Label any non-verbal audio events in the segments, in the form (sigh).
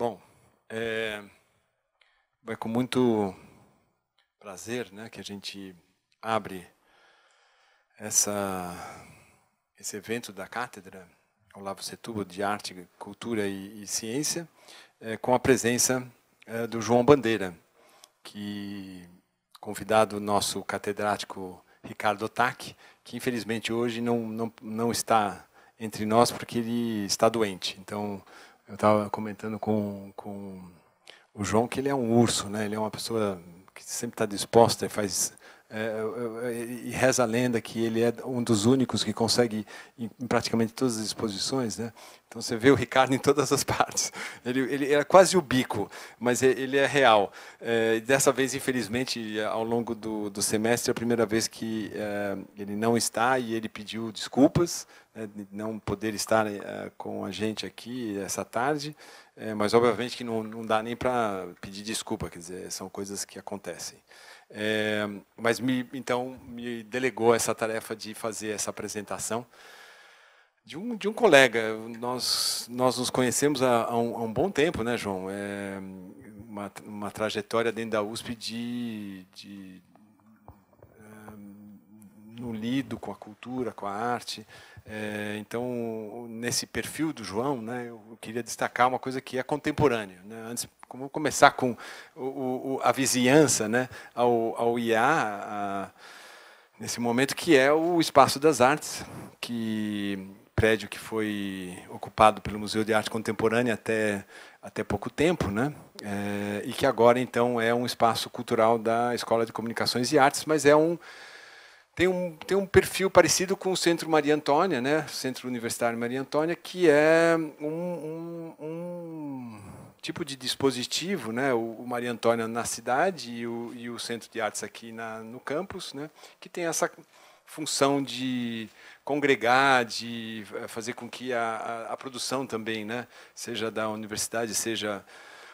Bom, é, vai com muito prazer né, que a gente abre essa, esse evento da Cátedra Olavo Setúbal de Arte, Cultura e, e Ciência é, com a presença é, do João Bandeira, que convidado nosso catedrático Ricardo Otac, que infelizmente hoje não, não, não está entre nós porque ele está doente. Então, eu estava comentando com, com o João que ele é um urso, né? Ele é uma pessoa que sempre está disposta e faz é, é, é, e reza a lenda que ele é um dos únicos que consegue em, em praticamente todas as exposições, né? Então você vê o Ricardo (laughs) em todas as partes. Ele, ele quase o bico, mas ele é real. É, dessa vez, infelizmente, ao longo do, do semestre, é a primeira vez que é, ele não está e ele pediu desculpas né, de não poder estar é, com a gente aqui essa tarde. mas obviamente que não, não dá nem para pedir desculpa, quer dizer, são coisas que acontecem. É, mas me, então me delegou essa tarefa de fazer essa apresentação de um, de um colega. Nós, nós nos conhecemos há, há, um, há um, bom tempo, né, João? É uma, uma trajetória dentro da USP de, de é, no lido com a cultura, com a arte, é, então, nesse perfil do João, né, eu queria destacar uma coisa que é contemporânea. Né? Antes, como começar com o, o, a vizinhança né, ao, ao IA, a, nesse momento que é o Espaço das Artes, que prédio que foi ocupado pelo Museu de Arte Contemporânea até até pouco tempo, né? É, e que agora então é um espaço cultural da Escola de Comunicações e Artes, mas é um tem um, tem um perfil parecido com o Centro Maria Antônia, né? Centro Universitário Maria Antônia, que é um, um, um tipo de dispositivo, né? O, o, Maria Antônia na cidade e o, e o Centro de Artes aqui na, no campus, né? Que tem essa função de congregar, de eh, fazer com que a, a, a produção também, né? Seja da universidade, seja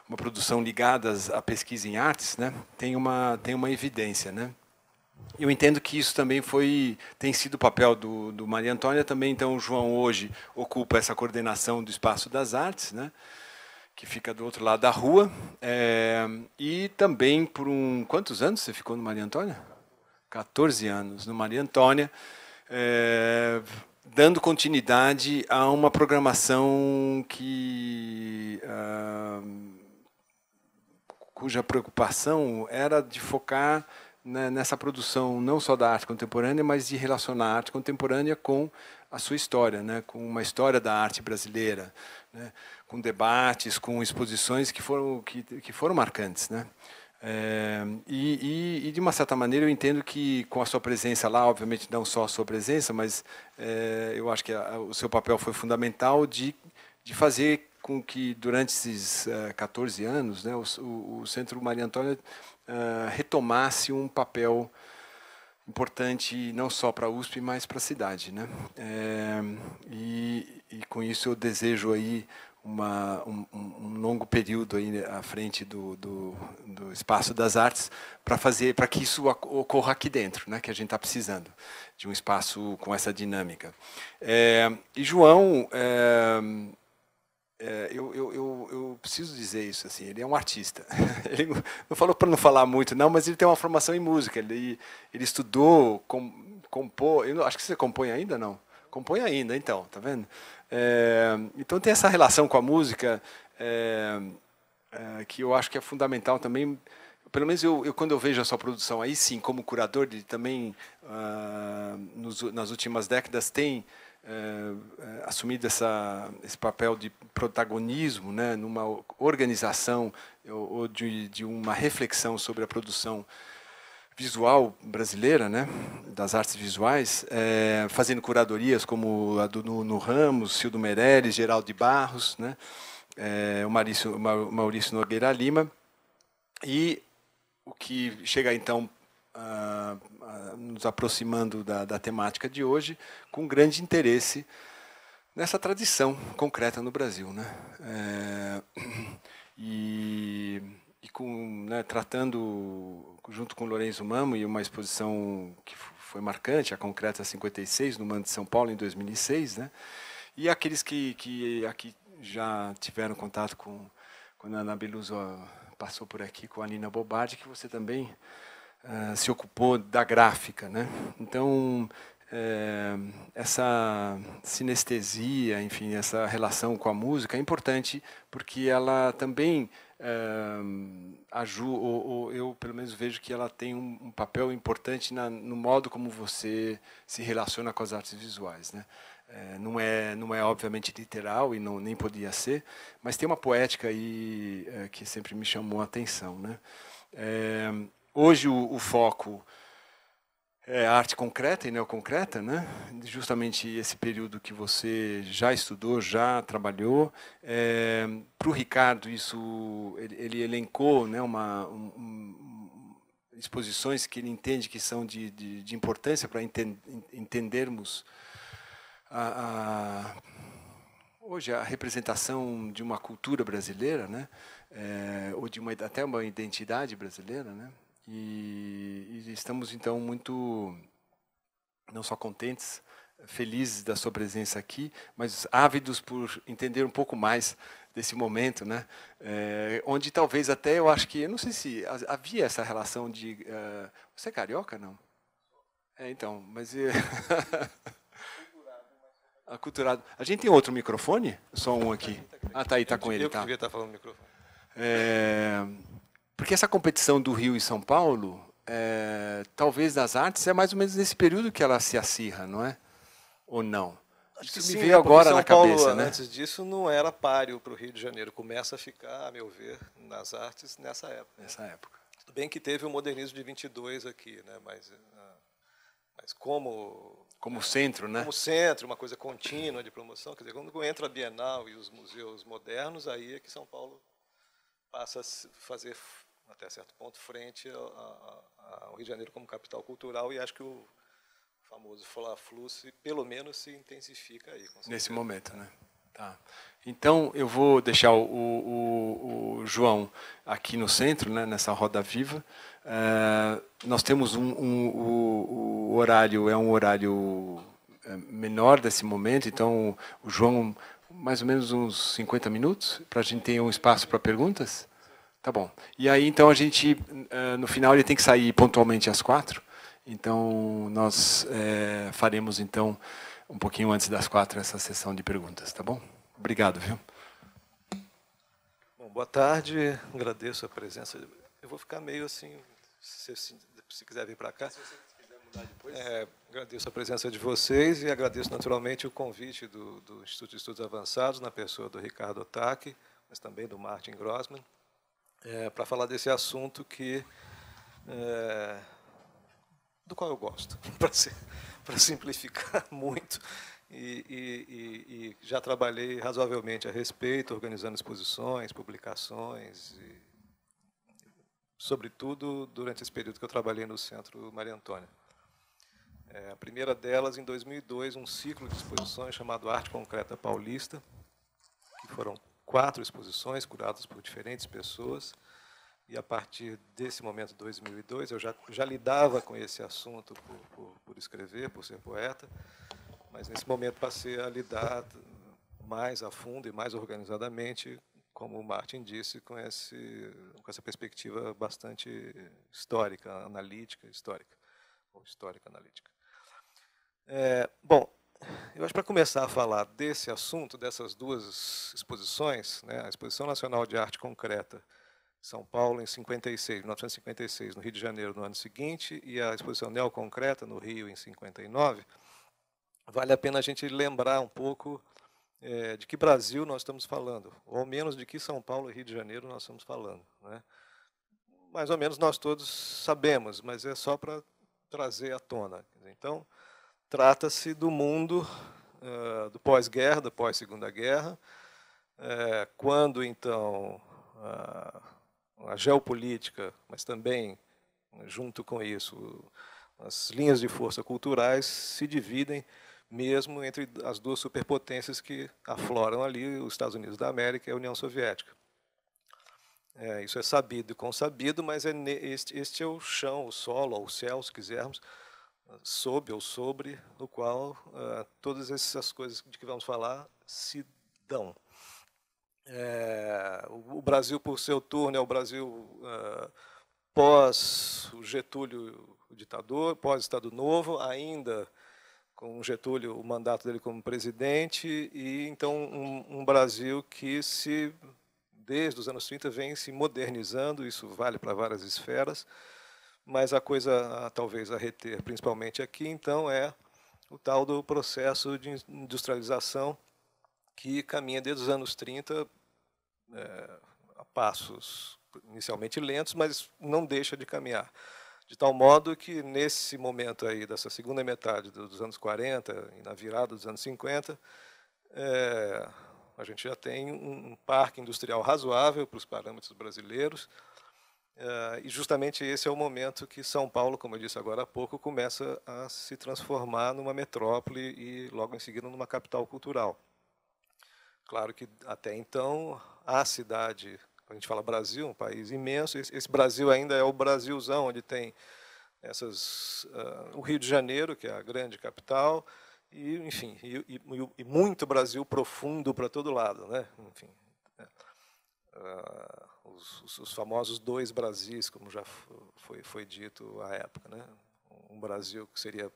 uma produção ligada à pesquisa em artes, né? Tem uma tem uma evidência, né? Eu entendo que isso também foi tem sido o papel do, do Maria Antônia também. Então, o João hoje ocupa essa coordenação do espaço das artes, né? que fica do outro lado da rua. É, e também por um. Quantos anos você ficou no Maria Antônia? 14 anos no Maria Antônia, é, dando continuidade a uma programação que. Ah, cuja preocupação era de focar né, nessa produção não só da arte contemporânea, mas de relacionar a arte contemporânea com a sua história, né, com uma história da arte brasileira, né, com debates, com exposições que foram, que, que foram marcantes. Né. É, e, e, e, de uma certa maneira, eu entendo que, com a sua presença lá, obviamente, não só a sua presença, mas é, eu acho que a, o seu papel foi fundamental de, de fazer com que, durante esses é, eh, 14 anos, né, o, o Centro Maria Antônia eh, retomasse um papel importante não só para a USP, mas para a cidade. Né? É, e, e, com isso eu desejo aí uma, um, um, longo período aí à frente do, do, do espaço das artes para fazer para que isso ocorra aqui dentro, né? que a gente está precisando de um espaço com essa dinâmica. É, e João é, é, eu, eu, eu, eu, preciso dizer isso assim ele é um artista (laughs) ele não falou para não falar muito não mas ele tem uma formação em música ele ele estudou com, compôs eu acho que você compõe ainda não compõe ainda então tá vendo é, então tem essa relação com a música é, é, que eu acho que é fundamental também pelo menos eu, eu, quando eu vejo a sua produção aí sim como curador ele também uh, nos, nas últimas décadas tem eh, assumido essa, esse papel de protagonismo né, numa organização ou, de, de uma reflexão sobre a produção visual brasileira, né, das artes visuais, é, fazendo curadorias como a do Nuno Ramos, Cildo Meirelles, Geraldo de Barros, né, é, o Maurício, Maurício Nogueira Lima. E o que chega então ah, ah, nos aproximando da, da temática de hoje, com grande interesse nessa tradição concreta no Brasil, né? É, e, e com, né, tratando junto com Lourenço Mamo e uma exposição que foi marcante, a Concreta 56 no MAN de São Paulo em 2006, né? E aqueles que que aqui já tiveram contato com quando a Ana Beluso passou por aqui com a Nina Bobardi, que você também eh, se ocupou da gráfica. Né? Então, é, essa sinestesia, enfim, essa relação com a música é importante porque ela também é, eh, ajuda, ou, ou, eu pelo menos vejo que ela tem um, um papel importante na, no modo como você se relaciona com as artes visuais, né? É, não é não é obviamente literal e não, nem podia ser mas tem uma poética aí é, que sempre me chamou a atenção né Hoje o, o foco é a arte concreta e neoconcreta, né? justamente esse período que você já estudou, já trabalhou. É, Para o Ricardo, isso ele, ele elencou né, uma, um, exposições que ele entende que são de, de, de importância para enten, entendermos a, a, hoje a representação de uma cultura brasileira, né? É, ou de uma, até uma identidade brasileira. Né? E, e estamos, então, muito, não só contentes, felizes da sua presença aqui, mas ávidos por entender um pouco mais desse momento, né? É, onde talvez até eu acho que, eu não sei se havia essa relação de, uh, você é carioca não? É então, é (laughs) mas aculturado. A gente tem outro microfone? Só um aqui. Tá, tá, tá, ah, tá aí, tá com ele, tá. Eu devia estar falando no microfone. É... Porque essa competição do Rio e São Paulo, é, talvez nas artes, é mais ou menos nesse período que ela se acirra, não é? Ou não? Acho que Isso me sim, veio né? agora São na Paulo, cabeça, né? Antes disso não era páreo para o Rio de Janeiro. Começa a ficar, a meu ver, nas artes nessa época. Nessa né? época. Tudo bem que teve o modernismo de 22 aqui, né? Mas, ah, mas como como centro, né? Como centro, uma coisa contínua de promoção. Quer dizer, quando entra a Bienal e os museus modernos, aí é que São Paulo passa a fazer até certo ponto, frente ao Rio de Janeiro como capital cultural, e acho que o famoso Fla-Flu, pelo menos, se intensifica aí. Nesse momento, né? Tá. Então, eu vou deixar o, o, o João aqui no centro, né, nessa roda viva. É, nós temos um, um, o, o horário, é um horário eh, menor desse momento, então o João, mais ou menos uns 50 minutos, para a gente ter um espaço para perguntas. Tá bom. E aí, então, a gente, eh, no final, ele tem que sair pontualmente às quatro. Então, nós é, faremos, então, um pouquinho antes das quatro, essa sessão de perguntas, tá bom? Obrigado, viu? Bom, boa tarde. Agradeço a presença. Eu vou ficar meio assim, se, se, quiser vir para cá. Se você quiser mudar depois. É, agradeço a presença de vocês e agradeço, naturalmente, o convite do, do Instituto de Estudos Avançados, na pessoa do Ricardo Otaki, mas também do Martin Grossman é, para falar desse assunto que é, do qual eu gosto, (laughs) para simplificar (laughs) muito. E, e, e, já trabalhei razoavelmente a respeito, organizando exposições, publicações, e, sobretudo durante esse período que eu trabalhei no Centro Maria Antônia. É, a primeira delas, em 2002, um ciclo de exposições chamado Arte Concreta Paulista, que foram quatro exposições curadas por diferentes pessoas. E a partir desse momento, 2002, eu já, já lidava com esse assunto por, por, por escrever, por ser poeta, mas nesse momento passei a lidar mais a fundo e mais organizadamente, como o Martin disse, com, esse, com essa perspectiva bastante histórica, analítica, histórica, ou histórica analítica. É, bom, eu acho que para começar a falar desse assunto, dessas duas exposições, né, a Exposição Nacional de Arte Concreta São Paulo em 56, 1956, no Rio de Janeiro no ano seguinte, e a Exposição Neoconcreta no Rio em 59, vale a pena a gente lembrar um pouco é, de que Brasil nós estamos falando, ou menos de que São Paulo e Rio de Janeiro nós estamos falando. Né? Mais ou menos nós todos sabemos, mas é só para trazer à tona. Então, trata-se do mundo uh, do pós-guerra, da pós-segunda guerra, uh, quando então uh, a geopolítica, mas também junto com isso as linhas de força culturais se dividem mesmo entre as duas superpotências que afloram ali, os Estados Unidos da América e a União Soviética. É, isso é sabido e consabido, mas é este, este, é o chão, o solo, ou o céu, se quisermos, sob ou sobre o qual uh, todas essas coisas de que vamos falar se dão. É, o Brasil, por seu turno, é o Brasil uh, pós o Getúlio o ditador, pós Estado Novo, ainda com Getúlio o mandato dele como presidente, e então um, um Brasil que se desde os anos 30 vem se modernizando, isso vale para várias esferas, mas a coisa, talvez, a reter, principalmente aqui, então, é o tal do processo de industrialização que caminha desde os anos 30 é, a passos inicialmente lentos, mas não deixa de caminhar. De tal modo que, nesse momento aí, dessa segunda metade dos anos 40 e na virada dos anos 50, é, a gente já tem um parque industrial razoável para os parâmetros brasileiros, ah, e justamente esse é o momento que São Paulo, como eu disse agora há pouco, começa a se transformar numa metrópole e logo em seguida numa capital cultural. Claro que até então a cidade, quando a gente fala Brasil, um país imenso, esse Brasil ainda é o Brasilzão, onde tem essas, uh, o Rio de Janeiro, que é a grande capital, e enfim, e, e, e muito Brasil profundo para todo lado, né? Enfim. Uh, os, os, os famosos dois Brasis, como já foi, foi dito à época. Né? Um Brasil que seria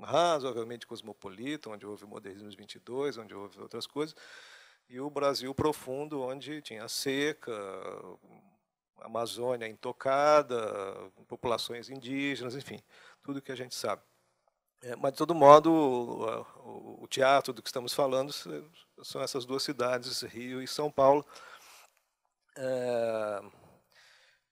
razoavelmente cosmopolita, onde houve o modernismo de 22, onde houve outras coisas, e o Brasil profundo, onde tinha seca, Amazônia intocada, populações indígenas, enfim, tudo o que a gente sabe. É, mas, de todo modo, o, o teatro do que estamos falando são essas duas cidades, Rio e São Paulo, é,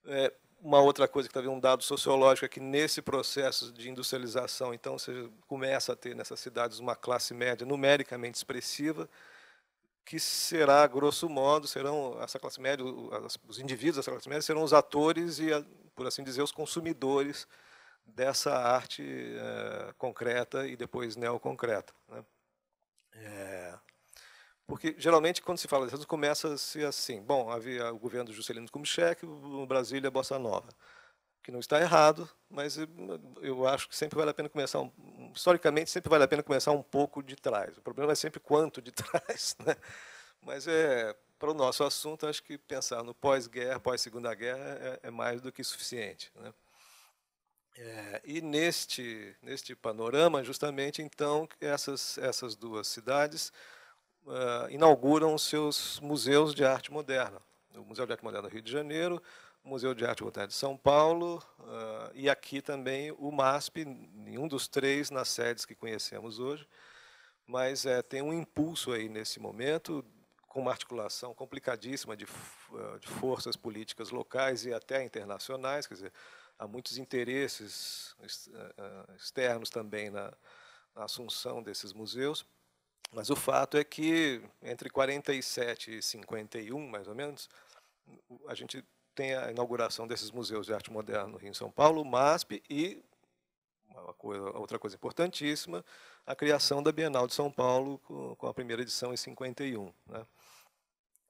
é, uma outra coisa que também tá vendo um dado sociológico é que nesse processo de industrialização, então, você começa a ter nessas cidades uma classe média numericamente expressiva, que será, grosso modo, serão essa classe média, os indivíduos dessa classe média serão os atores e, por assim dizer, os consumidores dessa arte é, concreta e depois neoconcreta. Né? É. Porque geralmente quando se fala de Jesus começa-se assim, bom, havia o governo do Juscelino Kubitschek, no Brasília Bossa Nova, que não está errado, mas eh, eu acho que sempre vale a pena começar, um, historicamente sempre vale a pena começar um pouco de trás. O problema é sempre quanto de (laughs) trás, né? Mas é para o nosso assunto, acho que pensar no pós-guerra, pós-segunda guerra é, é, mais do que suficiente, né? É, e neste neste panorama, justamente, então essas essas duas cidades uh, inauguram seus museus de arte moderna. O Museu de Arte Moderna do Rio de Janeiro, o Museu de Arte Moderna de São Paulo uh, e aqui também o MASP, nenhum dos três nas sedes que conhecemos hoje, mas é, tem um impulso aí nesse momento, com uma articulação complicadíssima de, de forças políticas locais e até internacionais, quer dizer, há muitos interesses externos também na, na assunção desses museus. Mas o fato é que entre 47 e 51, mais ou menos, a gente tem a inauguração desses museus de arte moderna no Rio em São Paulo, o MASP e coisa, outra coisa importantíssima, a criação da Bienal de São Paulo com, a primeira edição em 51. Né?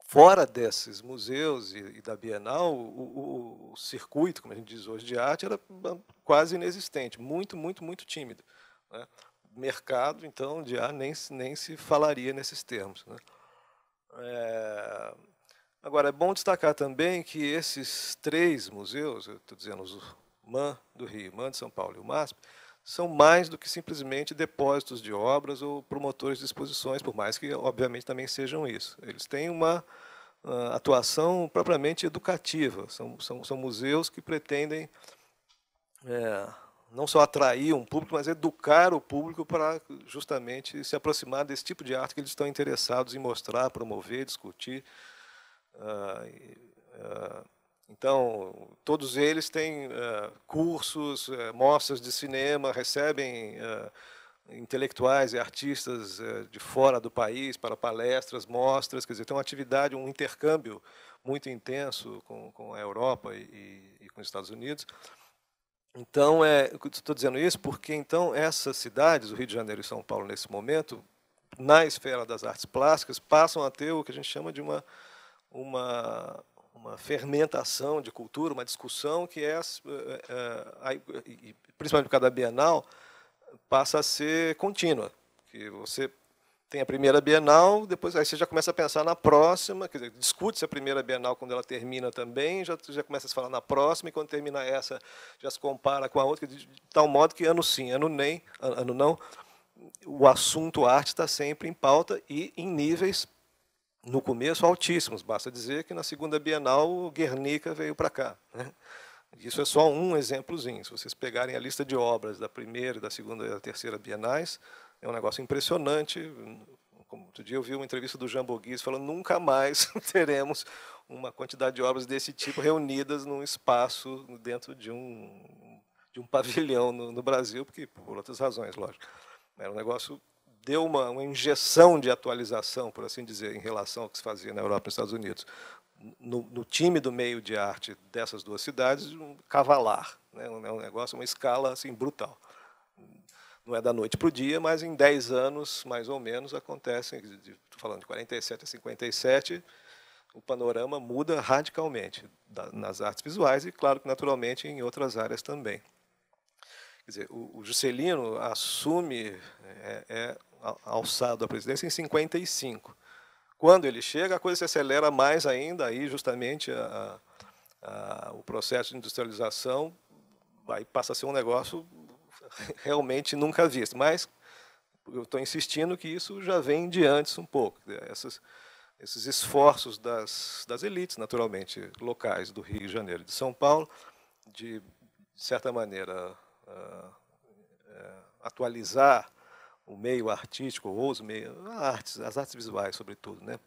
Fora desses museus e, e da Bienal, o, o, o, circuito, como a gente diz hoje, de arte era quase inexistente, muito, muito, muito tímido. Né? mercado, então, de ar nem, nem se falaria nesses termos. Né? É... Agora, é bom destacar também que esses três museus, eu estou dizendo os MAN do Rio, MAN de São Paulo e o MASP, são mais do que simplesmente depósitos de obras ou promotores de exposições, por mais que, obviamente, também sejam isso. Eles têm uma uh, atuação propriamente educativa, são, são, são museus que pretendem é, não só atrair um público, mas educar o público para justamente se aproximar desse tipo de arte que eles estão interessados em mostrar, promover, discutir. Ah, ah, então, todos eles têm ah, cursos, eh, mostras de cinema, recebem intelectuais e artistas eh, de fora do país para palestras, mostras, quer dizer, tem uma atividade, um intercâmbio muito intenso com, a Europa e com os Estados Unidos. Então, é, estou dizendo isso porque então essas cidades, o Rio de Janeiro e São Paulo, nesse momento, na esfera das artes plásticas, passam a ter o que a gente chama de uma, uma, uma fermentação de cultura, uma discussão que é, é, é principalmente por causa da Bienal, passa a ser contínua. Que você tem a primeira Bienal, depois aí você já começa a pensar na próxima, quer dizer, discute-se a primeira Bienal quando ela termina também, já, já começa a se falar na próxima, e quando termina essa, já se compara com a outra, de tal modo que ano sim, ano nem, ano não, o assunto arte está sempre em pauta e em níveis, no começo, altíssimos. Basta dizer que na segunda Bienal o Guernica veio para cá. Né? Isso é só um exemplozinho. Se vocês pegarem a lista de obras da primeira, da segunda e da terceira Bienais, é um negócio impressionante. Como outro dia eu vi uma entrevista do Jean Boguiz falando nunca mais (laughs) teremos uma quantidade de obras desse tipo reunidas num espaço dentro de um, de um pavilhão no, no Brasil, porque por outras razões, lógico. Era um negócio deu uma, uma injeção de atualização, por assim dizer, em relação ao que se fazia na Europa e nos Estados Unidos. No, no, time do meio de arte dessas duas cidades, um cavalar, né? É um negócio, uma escala assim brutal não é da noite para o dia, mas em 10 anos, mais ou menos, acontecem, estou falando de 47 a 57, o panorama muda radicalmente nas artes visuais e, claro, que naturalmente em outras áreas também. Quer dizer, o, o Juscelino assume, é, é alçado à presidência em 55. Quando ele chega, a coisa se acelera mais ainda, aí justamente a, a, o processo de industrialização vai, passa a ser um negócio realmente nunca visto. Mas eu estou insistindo que isso já vem de antes um pouco. Né? Essas, esses esforços das, das elites, naturalmente, locais do Rio de Janeiro e de São Paulo, de, de certa maneira, uh, uh, atualizar o meio artístico, ou os meios, artes, as artes visuais, sobretudo, né?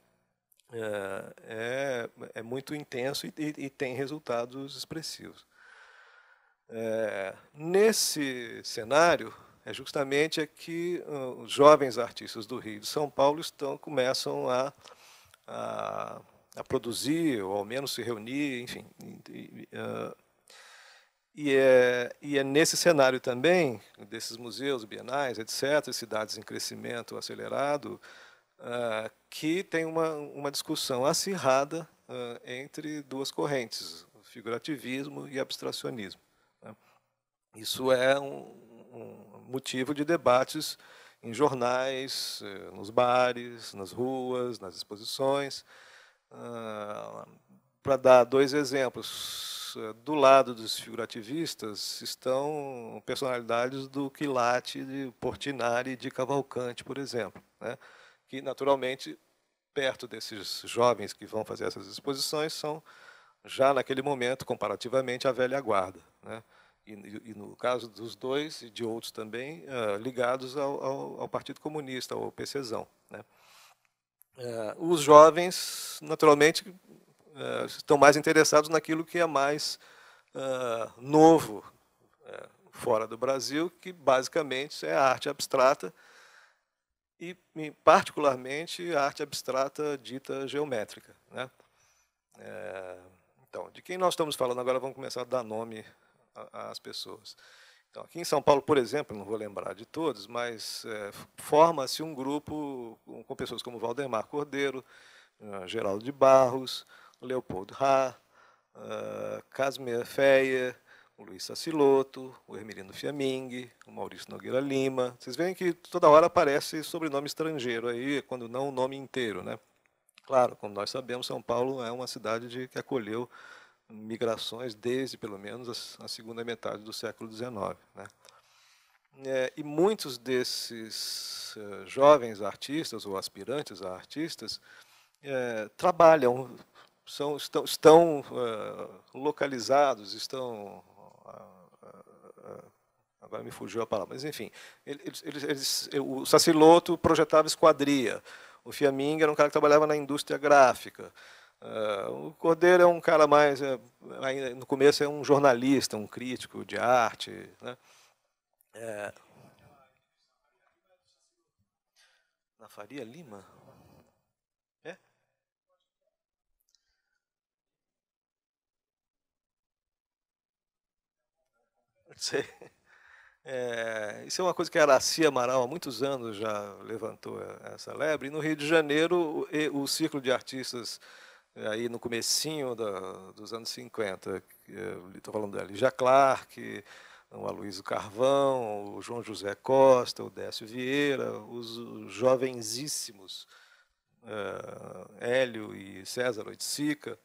é, é, é muito intenso e, e, e tem resultados expressivos. É, nesse cenário, é justamente é que uh, os jovens artistas do Rio e de São Paulo estão, começam a, a, a produzir, ou ao menos se reunir, enfim. E, e, uh, é, e é nesse cenário também, desses museus, bienais, etc., cidades em crescimento acelerado, uh, que tem uma, uma discussão acirrada entre duas correntes, figurativismo e abstracionismo. Isso é um, um motivo de debates em jornais, eh, nos bares, nas ruas, nas exposições. Ah, Para dar dois exemplos, eh, do lado dos figurativistas estão personalidades do Quilate, de Portinari, de Cavalcante, por exemplo, né? que naturalmente perto desses jovens que vão fazer essas exposições são já naquele momento comparativamente a velha guarda, né? e, e, no caso dos dois e de outros também, uh, ligados ao, ao, ao, Partido Comunista, ao PCzão. Né? Uh, os jovens, naturalmente, uh, estão mais interessados naquilo que é mais novo fora do Brasil, que basicamente é a arte abstrata, e particularmente a arte abstrata dita geométrica. Né? Eh, então, de quem nós estamos falando agora, vamos começar a dar nome as pessoas. Então, aqui em São Paulo, por exemplo, não vou lembrar de todos, mas é, forma-se um grupo com pessoas como Valdemar Cordeiro, é, Geraldo de Barros, Leopoldo Rá, uh, Casimir Feia, o Luiz Saciloto, o Hermelino Fiamingue, o Maurício Nogueira Lima. Vocês veem que toda hora aparece sobrenome estrangeiro aí, quando não o nome inteiro, né? Claro, como nós sabemos, São Paulo é uma cidade de, que acolheu migrações desde pelo menos a, segunda metade do século XIX. Né? É, e muitos desses uh, jovens artistas ou aspirantes a artistas é, trabalham, são, estão, estão uh, localizados, estão. Uh, agora me fugiu a palavra, mas enfim. Eles, eles, eles, o Saciloto projetava esquadria, o Fiamminga era um cara que trabalhava na indústria gráfica. Uh, o Cordeiro é um cara mais, é, no começo é um jornalista, um crítico de arte. Né? É... Na Faria Lima? É? Não sei. É, isso é uma coisa que a Araci Amaral há muitos anos já levantou essa lebre. E no Rio de Janeiro, o, o Círculo de Artistas aí no comecinho da, dos anos 50. É, Estou falando da Lígia Clark, o Aloysio Carvão, o João José Costa, o Décio Vieira, os jovenzíssimos uh, é, Hélio e César Oiticica,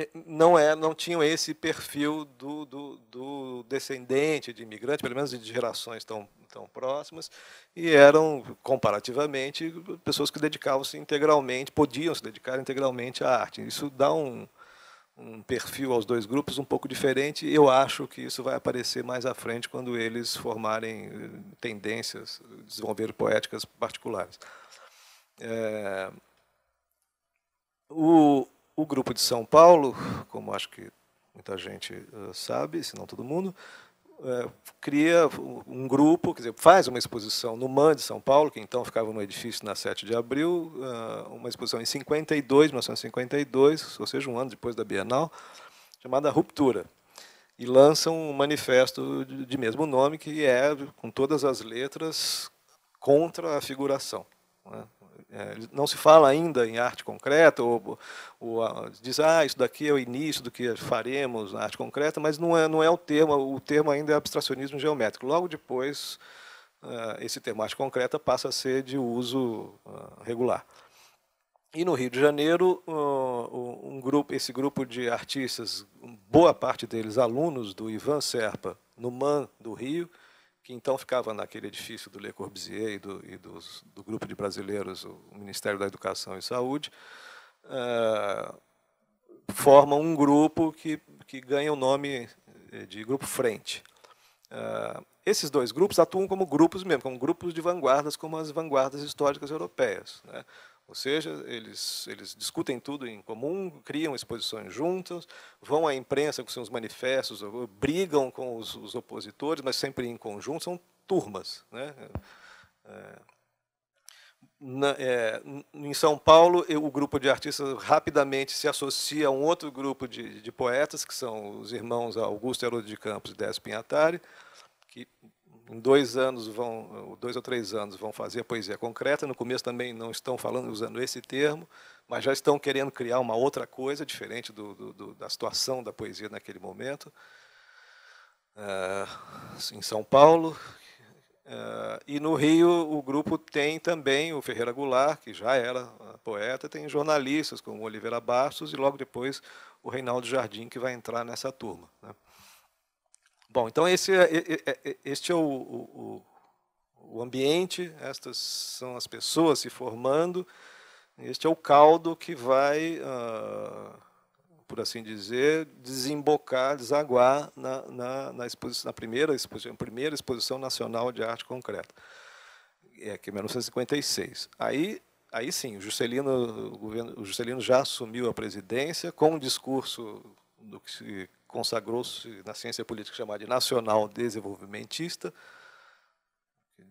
é, não é, não tinham esse perfil do, do, do, descendente de imigrante, pelo menos de gerações tão, tão próximas, e eram comparativamente pessoas que dedicavam-se integralmente, podiam se dedicar integralmente à arte. Isso dá um, um perfil aos dois grupos um pouco diferente. E eu acho que isso vai aparecer mais à frente quando eles formarem eh, tendências, desenvolver poéticas particulares. É, o o grupo de São Paulo, como acho que muita gente eh, sabe, se não todo mundo, é, cria um grupo, quer dizer, faz uma exposição no MAN de São Paulo, que então ficava no edifício na 7 de abril, eh, uma exposição em 52, 1952, ou seja, um ano depois da Bienal, chamada Ruptura. E lançam um manifesto de mesmo nome, que é, com todas as letras, contra a figuração. Né? É, não se fala ainda em arte concreta, ou, ou ah, diz, ah, isso daqui é o início do que faremos na arte concreta, mas não é, não é o termo, o termo ainda é abstracionismo geométrico. Logo depois, ah, esse termo arte concreta passa a ser de uso ah, regular. E no Rio de Janeiro, um grupo, esse grupo de artistas, boa parte deles alunos do Ivan Serpa, no MAN do Rio, que então ficava naquele edifício do Le Corbusier e do, e dos, do grupo de brasileiros, o Ministério da Educação e Saúde, ah, formam um grupo que, que ganha o nome eh, de Grupo Frente. Ah, esses dois grupos atuam como grupos mesmo, como grupos de vanguardas, como as vanguardas históricas europeias. Né? Ou seja, eles, eles discutem tudo em comum, criam exposições juntas, vão à imprensa com seus manifestos, brigam com os, os opositores, mas sempre em conjunto, são turmas. Né? É, na, é, em São Paulo, eu, o grupo de artistas rapidamente se associa a um outro grupo de, de poetas, que são os irmãos Augusto Herodo de Campos e Décio Pinhatari, que em dois anos vão, dois ou três anos vão fazer a poesia concreta. No começo também não estão falando usando esse termo, mas já estão querendo criar uma outra coisa diferente do, do, da situação da poesia naquele momento. Uh, em São Paulo uh, e no Rio o grupo tem também o Ferreira Goulart que já era ah, poeta, tem jornalistas como Oliveira Bastos e logo depois o Reinaldo Jardim que vai entrar nessa turma. Né? Bom, então esse é, é este é o, o, o ambiente, estas são as pessoas se formando, este é o caldo que vai, ah, por assim dizer, desembocar, desaguar na, na, na, exposição, na primeira, exposição, primeira Exposição Nacional de Arte Concreta, é, que é 1956. Aí, aí sim, o Juscelino, o, governo, o Juscelino já assumiu a presidência com um discurso do que se consagrou-se na ciência política chamada de nacional desenvolvimentista,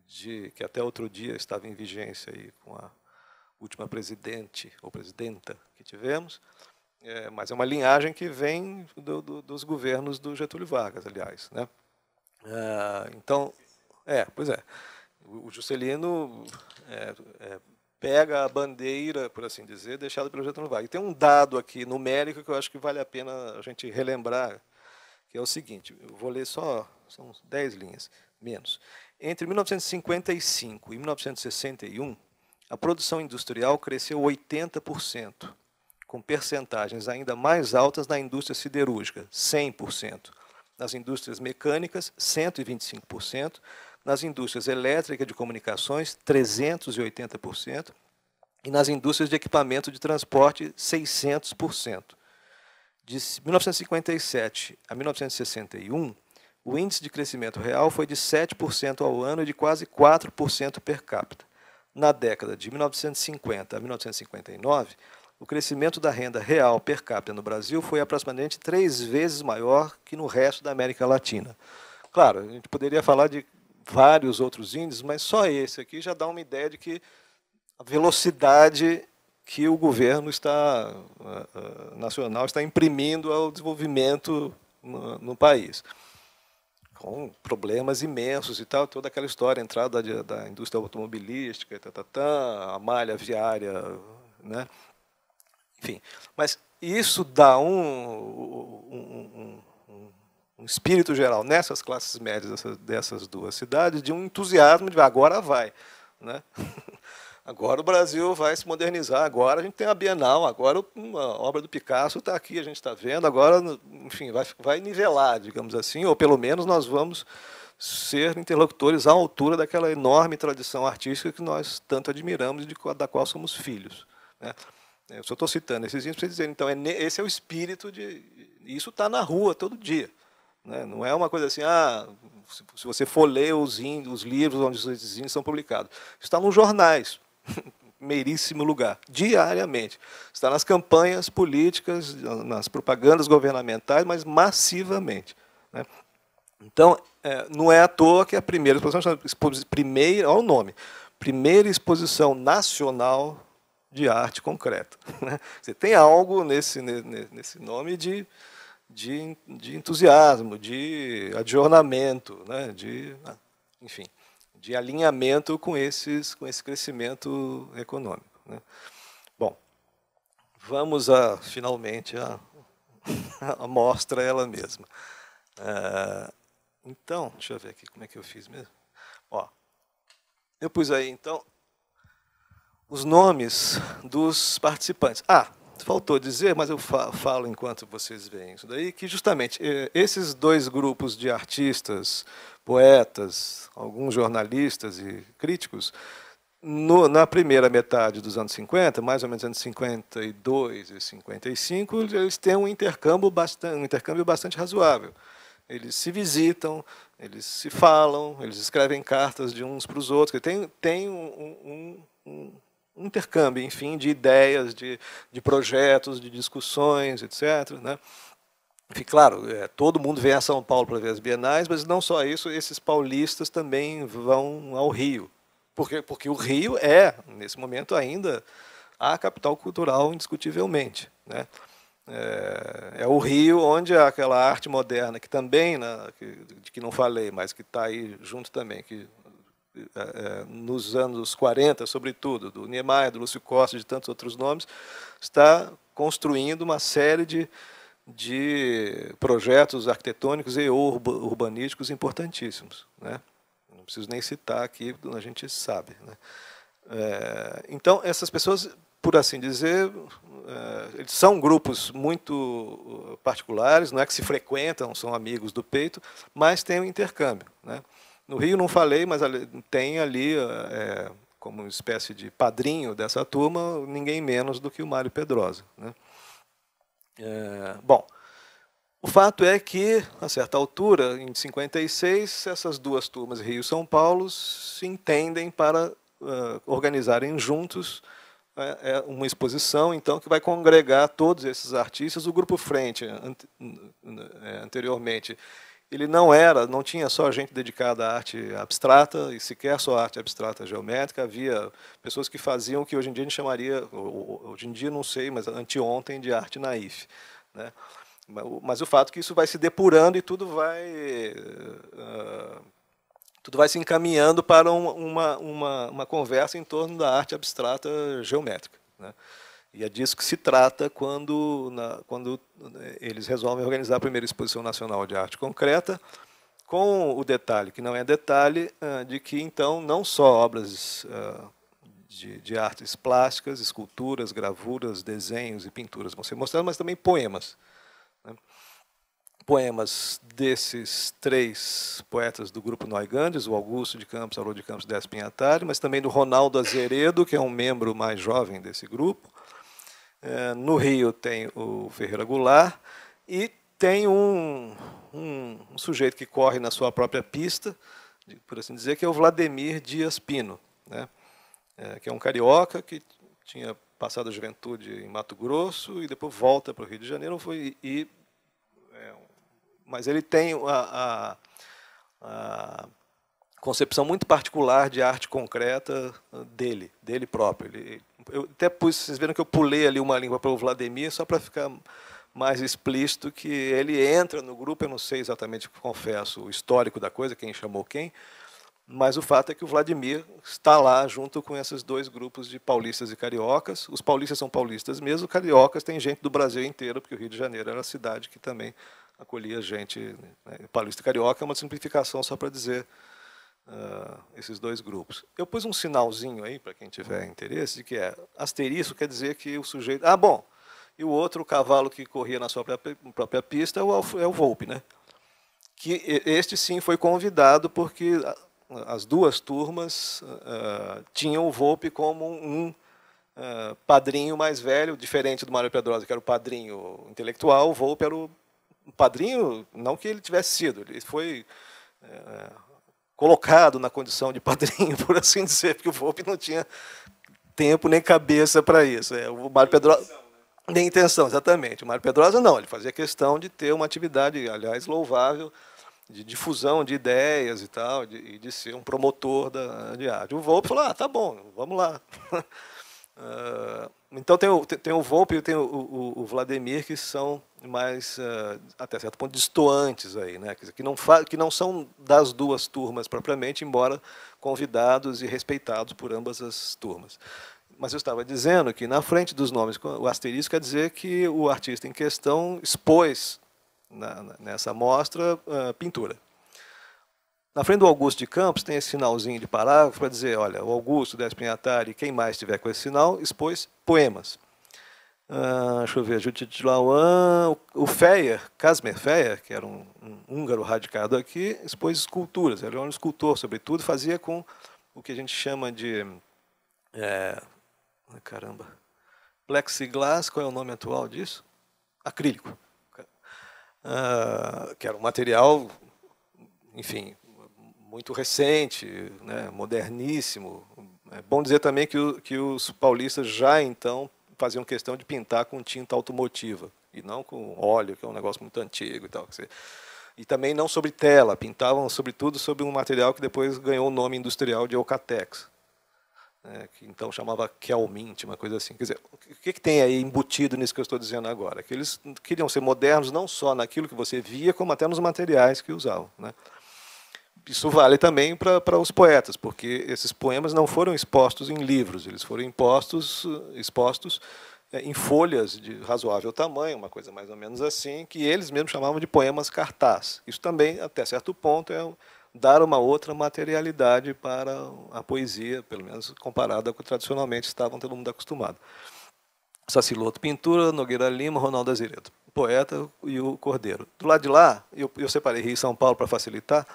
de, que até outro dia estava em vigência aí com a última presidente ou presidenta que tivemos, é, mas é uma linhagem que vem do, do, dos governos do Getúlio Vargas, aliás. Né? É, então, é, pois é. O Juscelino é, é pega a bandeira, por assim dizer, deixada pelo Getúlio Vargas. E tem um dado aqui numérico que eu acho que vale a pena a gente relembrar, que é o seguinte, eu vou ler só, são 10 linhas, menos. Entre 1955 e 1961, a produção industrial cresceu 80%, com percentagens ainda mais altas na indústria siderúrgica, 100%, nas indústrias mecânicas, 125%, nas indústrias elétrica de comunicações, 380%, e nas indústrias de equipamento de transporte, 600%. De 1957 a 1961, o índice de crescimento real foi de 7% ao ano e de quase 4% per capita. Na década de 1950 a 1959, o crescimento da renda real per capita no Brasil foi aproximadamente três vezes maior que no resto da América Latina. Claro, a gente poderia falar de vários outros índices, mas só esse aqui já dá uma ideia de que a velocidade que o governo está, nacional está imprimindo ao desenvolvimento no, no país com problemas imensos e tal, toda aquela história, a entrada de, da indústria automobilística, tatatã, tá, tá, tá, a malha viária, né? enfim. Mas isso dá um, um, um espírito geral nessas classes médias dessas duas cidades de um entusiasmo de agora vai, né? (laughs) Agora o Brasil vai se modernizar, agora a gente tem a Bienal, agora uma obra do Picasso está aqui, a gente está vendo, agora, enfim, vai, vai nivelar, digamos assim, ou pelo menos nós vamos ser interlocutores à altura daquela enorme tradição artística que nós tanto admiramos e da qual somos filhos. Né? Eu só estou citando esses exemplos para vocês dizerem, então, é, esse é o espírito de. Isso está na rua todo dia. Né? Não é uma coisa assim, ah, se você for ler os, índios, os livros onde os índios são publicados. Está nos jornais, (laughs) meríssimo lugar, diariamente. Está nas campanhas políticas, nas propagandas governamentais, mas massivamente. Né? Então, é, não é à toa que a primeira exposição, primeira, olha o nome, primeira exposição nacional de arte concreta. (laughs) Né? Você tem algo nesse, nesse nome de de, de entusiasmo, de adjornamento, né? de, ah, enfim, de alinhamento com, esses, com esse crescimento econômico. Né? Bom, vamos a, finalmente à a, (laughs) a mostra ela mesma. Ah, então, deixa eu ver aqui como é que eu fiz mesmo. Ó, eu pus aí, então, os nomes dos participantes. Ah, faltou dizer, mas eu falo enquanto vocês veem isso daí, que justamente eh, esses dois grupos de artistas, poetas, alguns jornalistas e críticos, no, na primeira metade dos anos 50, mais ou menos anos 52 e 55, eles têm um intercâmbio bastante, um intercâmbio bastante razoável. Eles se visitam, eles se falam, eles escrevem cartas de uns para os outros. Tem, tem um, um, um intercâmbio, enfim, de ideias, de, de projetos, de discussões, etc. Né? Enfim, claro, é, todo mundo vem a São Paulo para ver as bienais, mas não só isso, esses paulistas também vão ao Rio. Porque, porque o Rio é, nesse momento ainda, a capital cultural, indiscutivelmente. Né? É, é, o Rio onde aquela arte moderna, que também, né, que, de que não falei, mas que está aí junto também, que eh, eh, nos anos 40, sobretudo, do Niemeyer, do Lúcio Costa de tantos outros nomes, está construindo uma série de, de projetos arquitetônicos e urbanísticos importantíssimos. Né? Não preciso nem citar aqui, a gente sabe. Né? É, então, essas pessoas, por assim dizer, é, são grupos muito particulares, não é que se frequentam, são amigos do peito, mas tem um intercâmbio. Né? No Rio não falei, mas tem ali é, como uma espécie de padrinho dessa turma ninguém menos do que o Mário Pedrosa. Né? É, bom, o fato é que, a certa altura, em 56, essas duas turmas, Rio e São Paulo, se entendem para uh, organizarem juntos é uma exposição então que vai congregar todos esses artistas. O grupo Frente anteriormente ele não era, não tinha só gente dedicada à arte abstrata e sequer só à arte abstrata geométrica, havia pessoas que faziam o que hoje em dia a gente chamaria, hoje em dia não sei, mas anteontem de arte naif, né? Mas o fato é que isso vai se depurando e tudo vai ah, tudo vai se encaminhando para uma, uma, uma conversa em torno da arte abstrata geométrica. Né? E é disso que se trata quando, na, quando né, eles resolvem organizar a primeira exposição nacional de arte concreta, com o detalhe, que não é detalhe, ah, de que então não só obras ah, de, de artes plásticas, esculturas, gravuras, desenhos e pinturas vão ser mostradas, mas também poemas. Né. Poemas desses três poetas do grupo Noi Gandes, o Augusto de Campos, Haroldo de Campos e Despinhatari, mas também do Ronaldo Azeredo, que é um membro mais jovem desse grupo, é, no Rio tem o Ferreira Goulart e tem um, um, um, sujeito que corre na sua própria pista, por assim dizer, que é o Vladimir Dias Pino, né? É, que é um carioca que tinha passado a juventude em Mato Grosso e depois volta para o Rio de Janeiro. Foi, e, é, mas ele tem a, a, a, concepção muito particular de arte concreta dele, dele próprio. Ele, eu até pus, vocês viram que eu pulei ali uma língua para o Vladimir, só para ficar mais explícito que ele entra no grupo, eu não sei exatamente, confesso, o histórico da coisa, quem chamou quem, mas o fato é que o Vladimir está lá junto com esses dois grupos de paulistas e cariocas. Os paulistas são paulistas mesmo, cariocas tem gente do Brasil inteiro, porque o Rio de Janeiro era a cidade que também acolhia gente. Né? né paulista e carioca é uma simplificação só para dizer ah, esses dois grupos. Eu pus um sinalzinho aí, para quem tiver interesse, de que é asterisco quer dizer que o sujeito. Ah, bom, e o outro, o cavalo que corria na sua própria, própria pista, é o, é o Volpe, né? Que este sim foi convidado porque as duas turmas uh, tinham o Volpe como um uh, padrinho mais velho, diferente do Mário Pedrosa, que era o padrinho intelectual, o Volpe era o padrinho, não que ele tivesse sido, ele foi uh, colocado na condição de padrinho, (laughs) por assim dizer, porque o Volpe não tinha tempo nem cabeça para isso. É, o Mário Pedrosa. Né? Nem intenção, exatamente. O Mário Pedrosa não, ele fazia questão de ter uma atividade, aliás, louvável, de difusão de ideias e tal, de, e de ser um promotor da, de arte. O Volpe falou: ah, tá bom, vamos lá. uh, (laughs) Então tem o, tem o Volpe e tem o, o, o Vladimir, que são mais, eh, até certo ponto, destoantes aí, né? que, não que não são das duas turmas propriamente, embora convidados e respeitados por ambas as turmas. Mas eu estava dizendo que na frente dos nomes, o asterisco quer dizer que o artista em questão expôs na, nessa mostra eh, pintura. Na frente do Augusto de Campos tem esse sinalzinho de parágrafo para dizer, olha, o Augusto, Décio quem mais tiver com esse sinal, expôs poemas. Ah, deixa eu ver, Judith Lauan, o Feyer, Casimir Feyer, que era um, um húngaro radicado aqui, expôs esculturas. Ele era um escultor, sobretudo, fazia com o que a gente chama de... É, caramba, plexiglass, qual é o nome atual disso? Acrílico. Ah, que era um material, enfim, muito recente, né, moderníssimo. É bom dizer também que, o, que os paulistas já então faziam questão de pintar com tinta automotiva e não com óleo, que é um negócio muito antigo e tal. E também não sobre tela, pintavam sobretudo sobre um material que depois ganhou o nome industrial de Ocatex, né, que então chamava Kelmint, uma coisa assim. Quer dizer, o que, que tem aí embutido nisso que eu estou dizendo agora? Que eles queriam ser modernos não só naquilo que você via, como até nos materiais que usavam. Né? isso vale também para os poetas, porque esses poemas não foram expostos em livros, eles foram impostos, expostos eh, em folhas de razoável tamanho, uma coisa mais ou menos assim, que eles mesmos chamavam de poemas cartaz. Isso também, até certo ponto, é dar uma outra materialidade para a poesia, pelo menos comparada o que tradicionalmente estavam todo mundo acostumado. Saciloto Pintura, Nogueira Lima, Ronaldo Azeredo, poeta e o Cordeiro. Do lado de lá, eu, eu separei Rio e São Paulo para facilitar,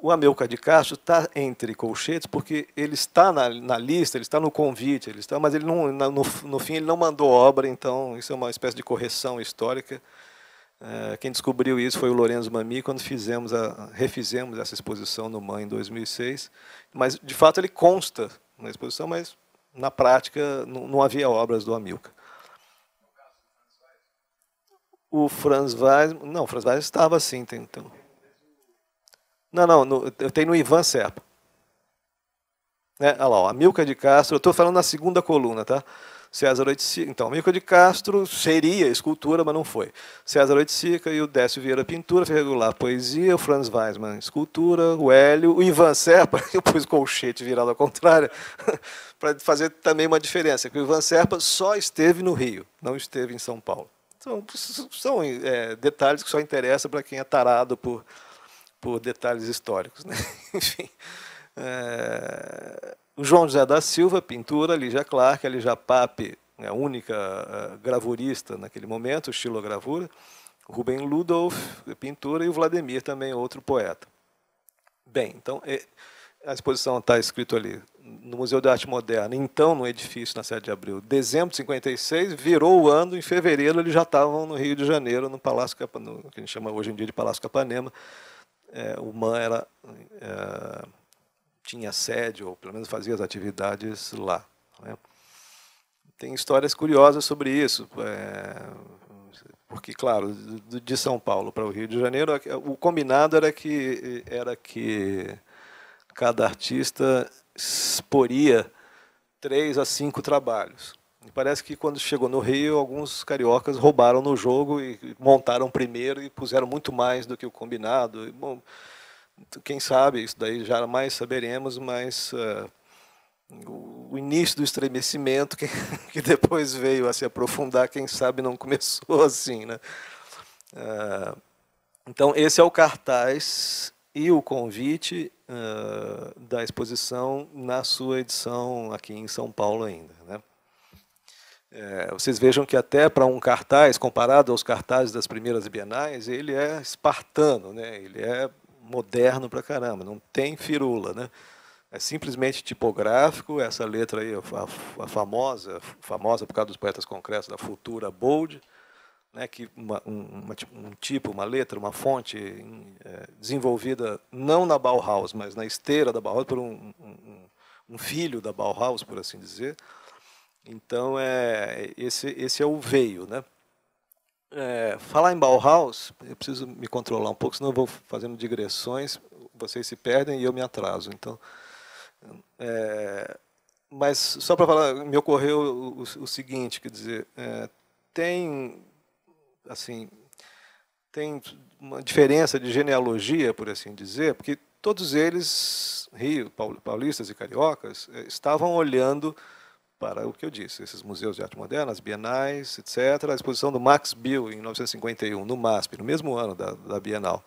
o Amilcar de Castro está entre colchetes porque ele está na, na, lista, ele está no convite, ele está, mas ele não, no, no fim ele não mandou obra, então isso é uma espécie de correção histórica. É, quem descobriu isso foi o Lourenço Mami quando fizemos a, refizemos essa exposição no MAN em 2006. Mas, de fato, ele consta na exposição, mas na prática não, não havia obras do Amilcar. O Franz Weiss, não, o Franz Weiss estava assim, então. Não, não, no, eu tenho no Ivan Serpa. Né? Olha lá, ó, Amilca de Castro, eu estou falando na segunda coluna, tá? César Oiticica, então, Amilca de Castro seria escultura, mas não foi. César Oiticica e o Décio Vieira Pintura, regular poesia, o Franz Weismann escultura, o Hélio, o Ivan Serpa, (laughs) eu pus colchete virado ao contrário, (laughs) para fazer também uma diferença, que o Ivan Serpa só esteve no Rio, não esteve em São Paulo. Então, são é, detalhes que só interessam para quem é tarado por por detalhes históricos. Né? (laughs) Enfim. É... O João José da Silva, pintura, Lígia Clark, Lígia Pape, né, a única eh, gravurista naquele momento, estilogravura, Ruben Ludolf, pintura, e o Vladimir também, outro poeta. Bem, então eh, a exposição está escrito ali, no Museu de Arte Moderna, então no edifício na 7 de abril, dezembro de 56, virou o ano, em fevereiro eles já estavam no Rio de Janeiro, no Palácio Capanema, que a gente chama hoje em dia de Palácio Capanema, é, o MAN era, é, tinha sede, ou pelo menos fazia as atividades lá. Né? Tem histórias curiosas sobre isso, é, porque, claro, de São Paulo para o Rio de Janeiro, é é, o combinado era que, era que cada artista exporia três a cinco trabalhos parece que quando chegou no Rio, alguns cariocas roubaram no jogo e montaram primeiro e puseram muito mais do que o combinado. E, bom, quem sabe, isso daí jamais saberemos, mas uh, o início do estremecimento que, (laughs) que, depois veio a se aprofundar, quem sabe não começou (laughs) assim. Né? Uh, então, esse é o cartaz e o convite uh, da exposição na sua edição aqui em São Paulo ainda. Né? É, vocês vejam que até para um cartaz, comparado aos cartazes das primeiras bienais, ele é espartano, né? ele é moderno para caramba, não tem firula. Né? É simplesmente tipográfico, essa letra aí, a, a famosa, famosa por causa dos poetas concretos, da futura bold, né, que uma, um, um, tipo, uma letra, uma fonte é, desenvolvida não na Bauhaus, mas na esteira da Bauhaus, por um, um, um filho da Bauhaus, por assim dizer, então, é, esse, esse é o veio. Né? É, falar em Bauhaus, eu preciso me controlar um pouco, senão eu vou fazendo digressões, vocês se perdem e eu me atraso. Então, é, mas só para falar, me ocorreu o, o, o, seguinte, quer dizer, é, tem assim tem uma diferença de genealogia, por assim dizer, porque todos eles, Rio, paulistas e cariocas, é, estavam olhando para o que eu disse, esses museus de arte moderna, as bienais, etc. A exposição do Max Bill, em 1951, no MASP, no mesmo ano da, da Bienal.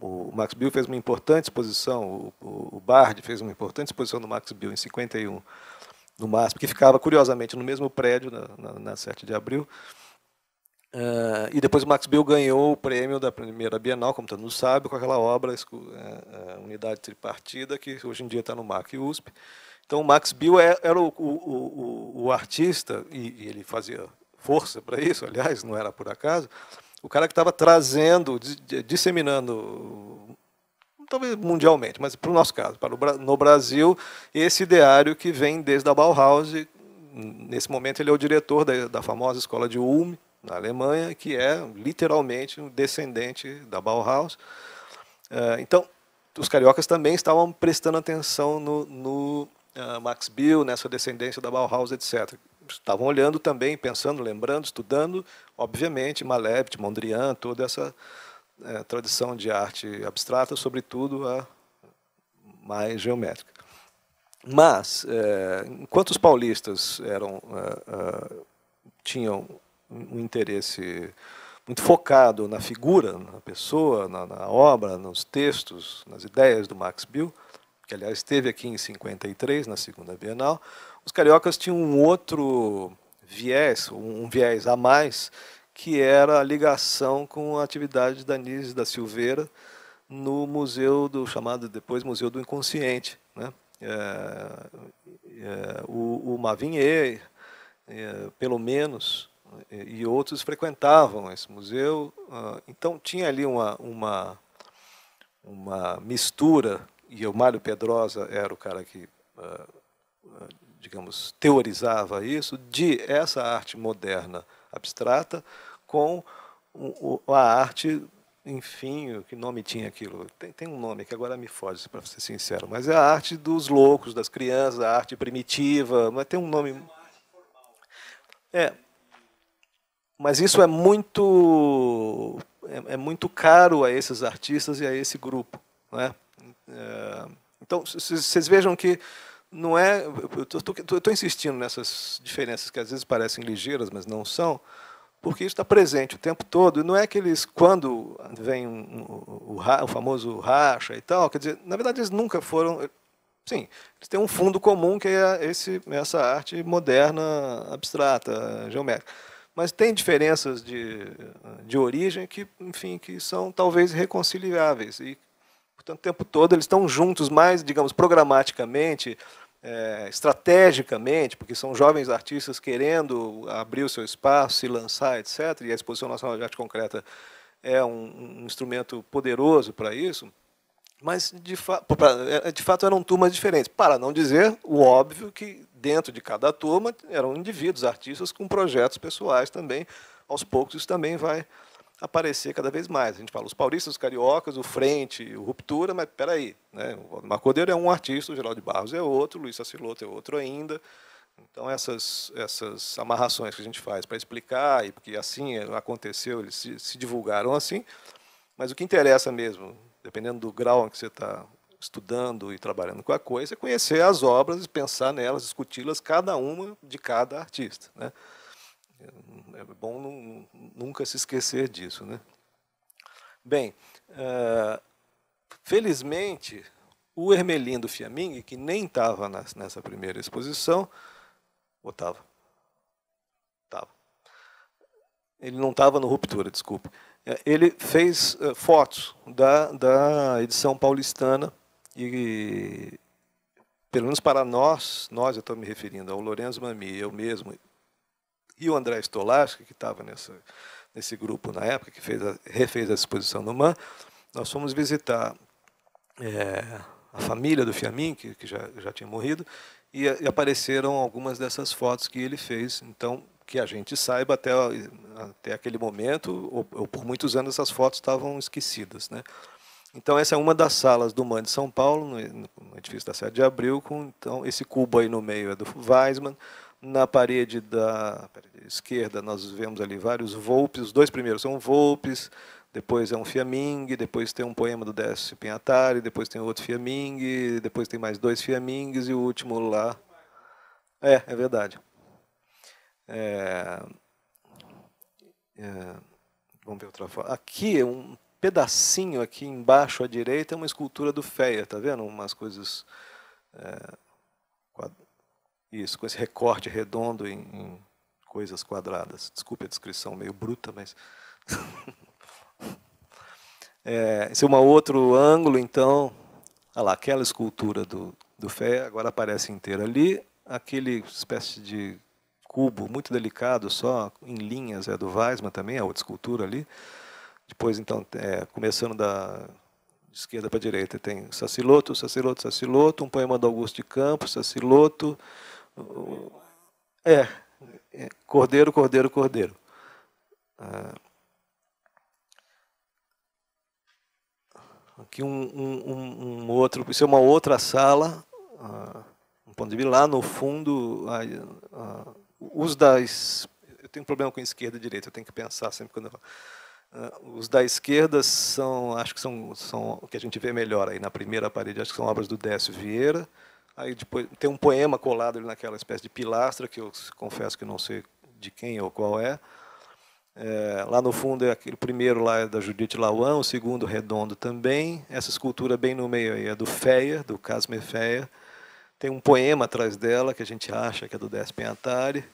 O Max Bill fez uma importante exposição, o, o Bard fez uma importante exposição do Max Bill em 51, no MASP, que ficava, curiosamente, no mesmo prédio, na, na, na 7 de abril. Uh, e depois o Max Bill ganhou o prêmio da primeira Bienal, como todo mundo sabe, com aquela obra, a, eh, eh, Unidade Tripartida, que hoje em dia está no MAC e USP. Então, Max Bill é, era o, o, o, o artista, e ele fazia força para isso, aliás, não era por acaso, o cara que estava trazendo, disseminando, talvez mundialmente, mas para o nosso caso, para o, no Brasil, esse ideário que vem desde a Bauhaus. Nesse momento, ele é o diretor da, da famosa escola de Ulm, na Alemanha, que é literalmente um descendente da Bauhaus. Eh, então, os cariocas também estavam prestando atenção no, no ah, Max Bill, nessa né, descendência da Bauhaus, etc. Estavam olhando também, pensando, lembrando, estudando, obviamente, Malebit, Mondrian, toda essa é, tradição de arte abstrata, sobretudo a mais geométrica. Mas, é, enquanto os paulistas eram, é, tinham um interesse muito focado na figura, na pessoa, na, na obra, nos textos, nas ideias do Max Bill, que aliás esteve aqui em 53, na segunda Bienal, os cariocas tinham um outro viés, um viés a mais, que era a ligação com a atividade da Nise da Silveira no museu do chamado depois Museu do Inconsciente, né? É, é, o, o Mavinier, é, pelo menos, é, e outros frequentavam esse museu. Ah, então tinha ali uma, uma, uma mistura e o Mário Pedrosa era o cara que, ah, ah, digamos, teorizava isso, de essa arte moderna abstrata com a arte, enfim, que nome tinha aquilo? Tem, tem um nome que agora me foge, para ser sincero, mas é a arte dos loucos, das crianças, a arte primitiva, mas tem um nome. É, mas isso é muito é, é muito caro a esses artistas e a esse grupo, não é? É, então, vocês vejam que não é. Eu estou insistindo nessas diferenças que às vezes parecem ligeiras, mas não são, porque isso está presente o tempo todo. E não é que eles, quando vem um, o, o, o, famoso racha e tal, quer dizer, na verdade eles nunca foram. Sim, eles têm um fundo comum que é esse, essa arte moderna, abstrata, geométrica. Mas tem diferenças de, de origem que, enfim, que são talvez reconciliáveis e Portanto, o tempo todo eles estão juntos, mais, digamos, programaticamente, é, estrategicamente, porque são jovens artistas querendo abrir o seu espaço, se lançar, etc. E a Exposição Nacional de Arte Concreta é um, um instrumento poderoso para isso. Mas, de, fa é, de fato, eram turmas diferentes. Para não dizer o óbvio que, dentro de cada turma, eram indivíduos, artistas com projetos pessoais também. Aos poucos, isso também vai aparecer cada vez mais. A gente fala os paulistas, os cariocas, o Frente, o Ruptura, mas peraí, né? o Marcodeiro é um artista, o Geraldo de Barros é outro, o Luiz Saciloto é outro ainda. Então, essas, essas amarrações que a gente faz para explicar, e porque assim aconteceu, eles se, se divulgaram assim, mas o que interessa mesmo, dependendo do grau em que você está estudando e trabalhando com a coisa, é conhecer as obras, e pensar nelas, discuti-las, cada uma de cada artista. Né? É bom não, nunca se esquecer disso, né? Bem, uh, felizmente, o Hermelindo Fiamingue, que nem estava nessa primeira exposição, ou estava? Estava. Ele não estava no Ruptura, desculpe. É, ele fez uh, fotos da, da edição paulistana e, pelo menos para nós, nós eu estou me referindo ao Lorenzo Mami, eu mesmo e o André Stolaschi, que estava nessa, nesse grupo na época, que fez a, refez a exposição no MAN, nós fomos visitar é, a família do Fiamin, que, que já, já tinha morrido, e, e, apareceram algumas dessas fotos que ele fez. Então, que a gente saiba, até, até aquele momento, ou, ou por muitos anos, essas fotos estavam esquecidas. Né? Então, essa é uma das salas do MAN de São Paulo, no, no edifício da 7 de Abril, com então, esse cubo aí no meio é do Weismann, na parede da parede esquerda, nós vemos ali vários Volpes. Os dois primeiros são Volpes, depois é um Fiamingue, depois tem um poema do Décio Pinhatari, depois tem outro Fiamingue, depois tem mais dois Fiamingues e o último lá. É, é verdade. É... É... Vamos ver outra foto. Aqui, um pedacinho aqui embaixo à direita é uma escultura do Feia, tá vendo? Umas coisas. É... Isso, com esse recorte redondo em, em coisas quadradas. Desculpe a descrição meio bruta, mas. (laughs) é, esse é um outro ângulo, então. Olha lá, aquela escultura do, do Fé agora aparece inteira ali. Aquele espécie de cubo muito delicado, só em linhas, é do Weismann também, a é outra escultura ali. Depois, então, é, começando da esquerda para a direita, tem Saciloto, Saciloto, Saciloto, um poema do Augusto de Campos, Saciloto, é, é, cordeiro, cordeiro, cordeiro. Ah, aqui um, um, um outro, isso é uma outra sala, ah, um ponto de vista, lá no fundo, os das... Eu tenho um problema com esquerda e direita, eu tenho que pensar sempre quando eu falo. Uh, ah, os da esquerda são, acho que são, são o que a gente vê melhor aí na primeira parede, acho que são obras do Décio Vieira. Aí depois tem um poema colado ali naquela espécie de pilastra, que eu confesso que não sei de quem ou qual é. é lá no fundo é aquele primeiro lá é da Judith Lawan, o segundo redondo também. Essa escultura bem no meio aí é do Feia, do Casimir Feia. Tem um poema atrás dela que a gente acha que é do Décio Penhatari.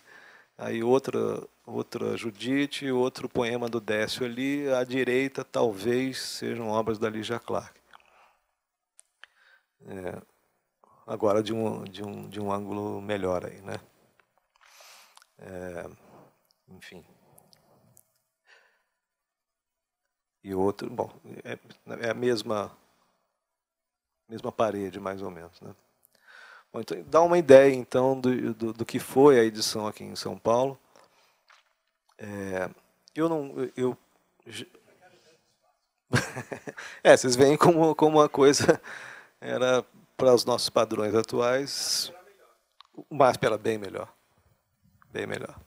Aí outra, outra Judite, outro poema do Décio ali. À direita, talvez, sejam obras da Lígia Clark. É, agora de um, de um, de um ângulo melhor aí, né? É, enfim. E outro, bom, é, é, a mesma mesma parede, mais ou menos, né? Bom, então, dá uma ideia, então, do, do, do, que foi a edição aqui em São Paulo. É, eu não... Eu, (laughs) é, vocês veem como, como a coisa (laughs) era para os nossos padrões atuais, o MASP era bem melhor. Bem melhor.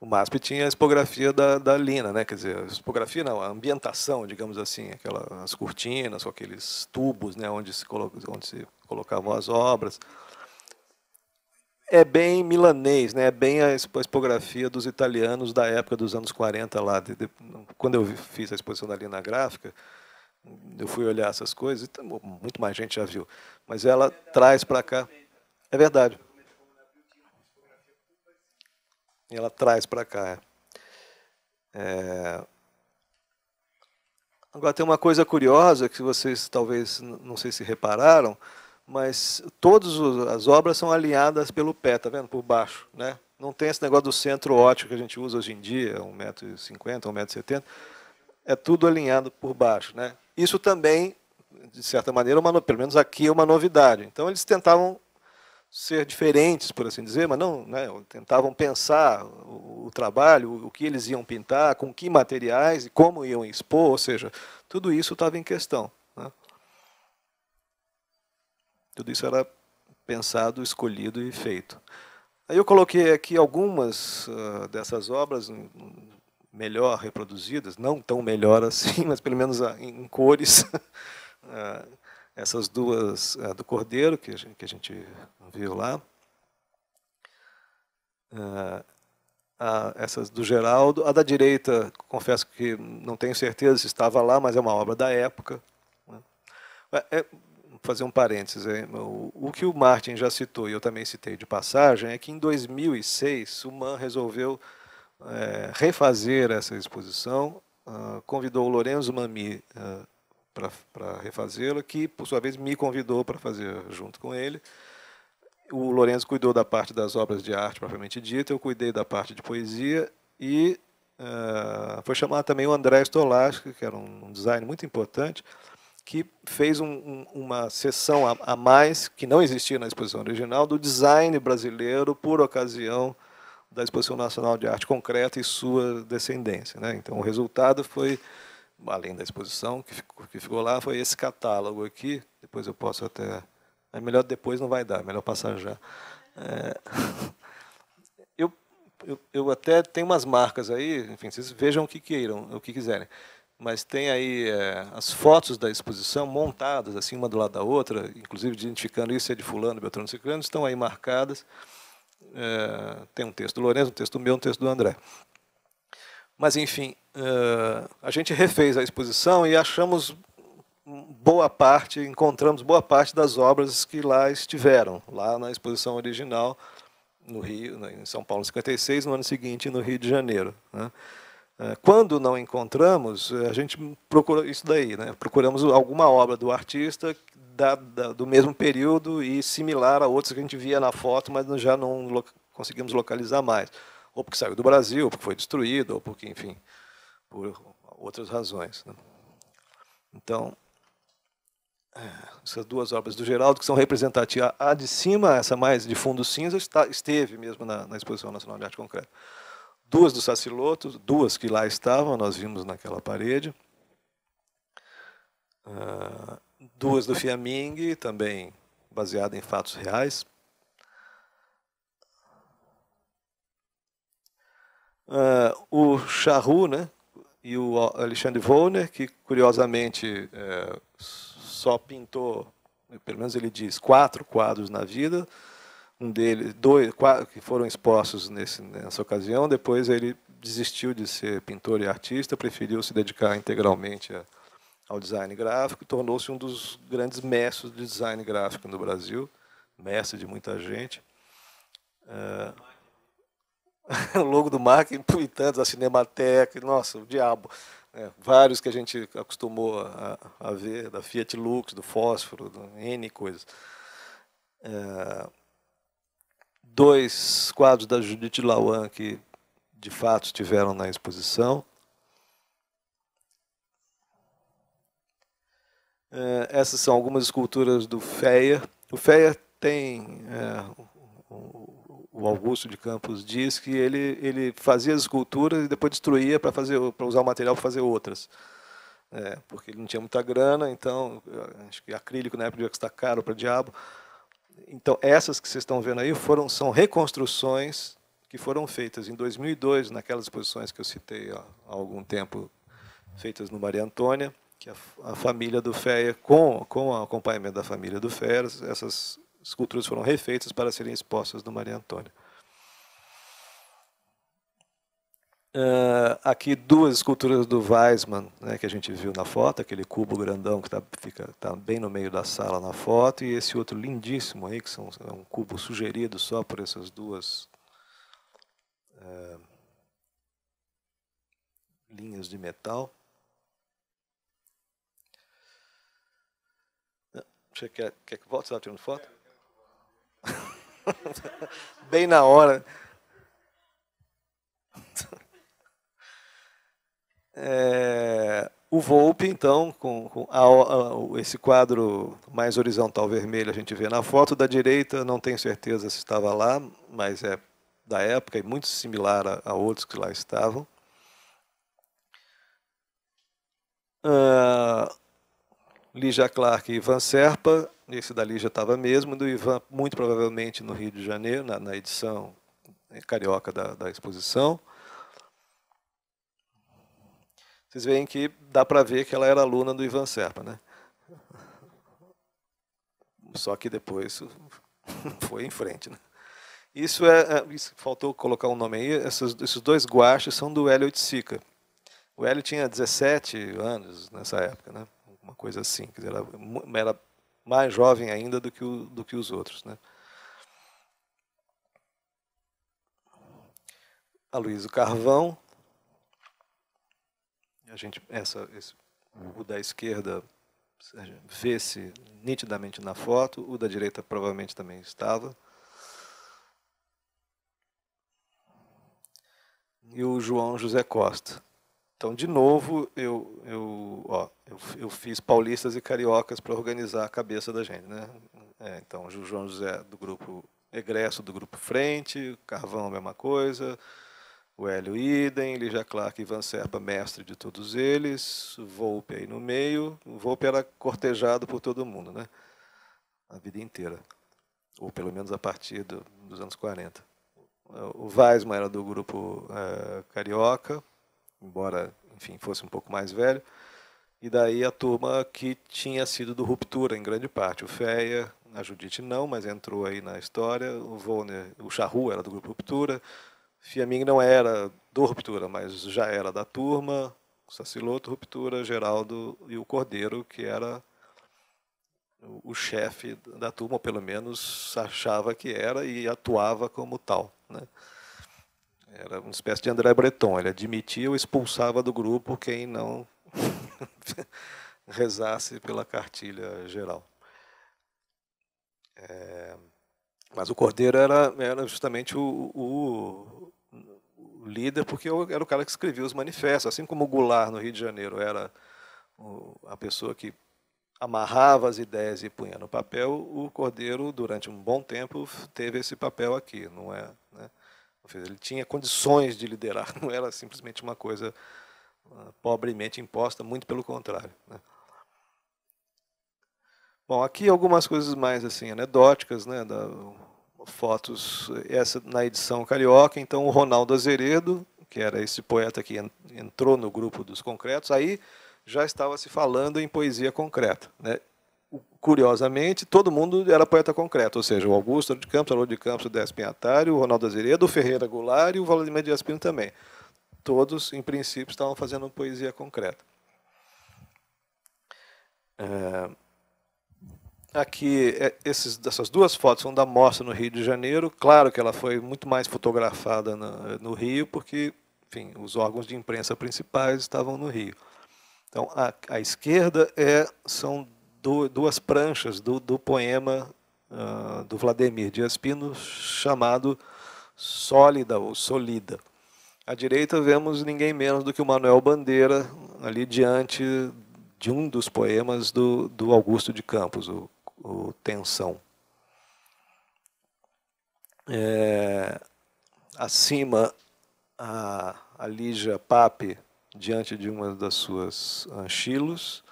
O MASP tinha a expografia da, da Lina, né? quer dizer, a expografia não, a ambientação, digamos assim, aquelas cortinas, com aqueles tubos né? onde, se coloca, onde se colocavam as obras. É bem milanês, né? é bem a expografia dos italianos da época dos anos 40 lá. quando eu fiz a exposição da Lina Gráfica, eu fui olhar essas coisas, e então, muito mais gente já viu. Mas ela traz para cá. É verdade. E ela traz para cá. É. é. Agora tem uma coisa curiosa que vocês talvez não sei se repararam, mas todas as obras são alinhadas pelo pé, tá vendo? Por baixo, né? Não tem esse negócio do centro ótico que a gente usa hoje em dia, 1,50m, 1,70m. É tudo alinhado por baixo, né? Isso também, de certa maneira, uma, pelo menos aqui é uma novidade. Então eles tentavam ser diferentes, por assim dizer, mas não, né, tentavam pensar o, o trabalho, o, o que eles iam pintar, com que materiais e como iam expor, ou seja, tudo isso estava em questão. Né? Tudo isso era pensado, escolhido e feito. Aí eu coloquei aqui algumas uh, dessas obras, melhor reproduzidas, não tão melhor assim, mas pelo menos ah, em cores, (laughs) ah, essas duas ah, do Cordeiro, que a gente viu lá, essas do Geraldo. A da direita, confesso que não tenho certeza se estava lá, mas é uma obra da época. Né? É, é fazer um parênteses. o, o, que o Martin já citou, e eu também citei de passagem, é que em 2006 o Mann resolveu é, refazer essa exposição, uh, convidou o Lorenzo Mami uh, ah, para refazê-la, que, por sua vez, me convidou para fazer junto com ele. O Lorenzo cuidou da parte das obras de arte propriamente dita, eu cuidei da parte de poesia e uh, foi chamar também o André Stolaschka, que era um, um design muito importante, que fez um, um, uma sessão a, a, mais, que não existia na exposição original, do design brasileiro por ocasião da Exposição Nacional de Arte Concreta e sua descendência. Né? Então, o resultado foi, além da exposição que ficou, que ficou lá, foi esse catálogo aqui. Depois eu posso até. É melhor depois, não vai dar, é melhor passar já. É... (laughs) Eu, eu, eu, até tenho umas marcas aí, enfim, vocês vejam o que queiram, o que quiserem. Mas tem aí é, as fotos da exposição montadas, assim, uma do lado da outra, inclusive identificando isso é de fulano, Beltrano Ciclano, estão aí marcadas. É, tem um texto do Lourenço, um texto meu, um texto do André. Mas, enfim, é, a gente refez a exposição e achamos boa parte, encontramos boa parte das obras que lá estiveram, lá na exposição original, no Rio, né, em São Paulo 56, no ano seguinte, no Rio de Janeiro. Né? Eh, quando não encontramos, eh, a gente procura isso daí, né? procuramos alguma obra do artista da, da, do mesmo período e similar a outras que a gente via na foto, mas já não lo, conseguimos localizar mais. Ou porque saiu do Brasil, ou porque foi destruído, ou porque, enfim, por outras razões. Né? Então, eh, essas duas obras do Geraldo, que são representativas. A de cima, essa mais de fundo cinza, está, esteve mesmo na, na Exposição Nacional de Arte Concreta duas do Saciloto, duas que lá estavam, nós vimos naquela parede. Uh, duas do Fiaming, também baseada em fatos reais. Uh, o Charru né, e o Alexandre Volner, que curiosamente é, só pintou, pelo menos ele diz, quatro quadros na vida, um deles, dois, quatro, que foram expostos nesse, nessa ocasião. Depois ele desistiu de ser pintor e artista, preferiu se dedicar integralmente a, ao design gráfico e tornou-se um dos grandes mestres de design gráfico no Brasil, mestre de muita gente. É... (laughs) o logo do Mac, e tantos, a Cinemateca, nossa, o diabo. É, vários que a gente acostumou a, a, ver, da Fiat Lux, do Fósforo, do N coisas. É dois quadros da Judith Lawan que de fato estiveram na exposição. É, essas são algumas esculturas do Feyer. O Feyer tem, é, o Augusto de Campos diz que ele, ele fazia as esculturas e depois destruía para fazer para usar o material para fazer outras. É, porque ele não tinha muita grana, então acho que acrílico na época devia custar caro para diabo. Então, essas que vocês estão vendo aí foram, são reconstruções que foram feitas em 2002, naquelas exposições que eu citei há, há algum tempo, feitas no Maria Antônia, que a, a família do Féia, com, com o acompanhamento da família do Féia, essas esculturas foram refeitas para serem expostas no Maria Antônia. Uh, aqui duas esculturas do Weisman, né, que a gente viu na foto, aquele cubo grandão que tá, fica tá bem no meio da sala na foto, e esse outro lindíssimo aí, que são, é um cubo sugerido só por essas duas uh, linhas de metal. Ah, você quer, quer que volte? Você está tirando foto? (laughs) bem na hora. É, o Volpe, então, com, com a, a, esse quadro mais horizontal vermelho a gente vê na foto da direita, não tenho certeza se estava lá, mas é da época e muito similar a, a outros que lá estavam. Uh, Lígia Clark e Ivan Serpa, esse da Lígia estava mesmo, do Ivan, muito provavelmente no Rio de Janeiro, na, na edição é, carioca da, da exposição. Vocês veem que dá para ver que ela era aluna do Ivan Serpa, né? Só que depois (laughs) foi em frente, né? Isso é, é, isso, faltou colocar um nome aí, esses, esses dois guaches são do Hélio Otsica. O Hélio tinha 17 anos nessa época, né? Uma coisa assim, quer dizer, era, era mais jovem ainda do que, o, do que os outros, né? luísa Carvão, a gente essa esse, o da esquerda vê-se nitidamente na foto, o da direita provavelmente também estava. E o João José Costa. Então, de novo, eu, eu, ó, eu, eu fiz paulistas e cariocas para organizar a cabeça da gente. Né? É, então, o João José do grupo Egresso, do grupo Frente, Carvão, mesma coisa, o Hélio Idem, Lija Clark e Serpa, mestre de todos eles. Volpe aí no meio. Volpe era cortejado por todo mundo, né? A vida inteira. Ou pelo menos a partir do, dos anos 40. O Weisman era do grupo é, carioca, embora, enfim, fosse um pouco mais velho. E daí a turma que tinha sido do Ruptura, em grande parte. O Feia, a Judite não, mas entrou aí na história. O Volner, o Charru era do grupo Ruptura. Fiamming não era do Ruptura, mas já era da turma, Saciloto, Ruptura, Geraldo e o Cordeiro, que era o chefe da turma, ou pelo menos achava que era e atuava como tal. Né? Era uma espécie de André Breton, ele admitia ou expulsava do grupo quem não (laughs) rezasse pela cartilha geral. É... Mas o Cordeiro era, era justamente o, o líder, porque eu era o cara que escrevia os manifestos, assim como o Goulart no Rio de Janeiro era a pessoa que amarrava as ideias e punha no papel, o Cordeiro, durante um bom tempo, teve esse papel aqui, não é? Né? Ele tinha condições de liderar, (laughs) não era simplesmente uma coisa ah, pobremente imposta, muito pelo contrário. Né? Bom, aqui algumas coisas mais assim anedóticas, né, da, fotos, essa na edição carioca, então o Ronaldo Azeredo, que era esse poeta que entrou no grupo dos concretos, aí já estava se falando em poesia concreta. Né? Curiosamente, todo mundo era poeta concreto, ou seja, o Augusto de Campos, o de Campos, o Décio o Ronaldo Azeredo, o Ferreira Goulart e o Valdemar de Aspino também. Todos, em princípio, estavam fazendo poesia concreta. É... Aqui, é, esses, essas duas fotos são da mostra no Rio de Janeiro. Claro que ela foi muito mais fotografada na, no Rio, porque enfim, os órgãos de imprensa principais estavam no Rio. Então, a, a esquerda é, são do, duas pranchas do, do poema uh, do Vladimir de Aspino, chamado Sólida ou Solida. À direita, vemos ninguém menos do que o Manuel Bandeira, ali diante de um dos poemas do, do Augusto de Campos, o tensão. É, acima, a, a Lígia Pape, diante de uma das suas anchilos,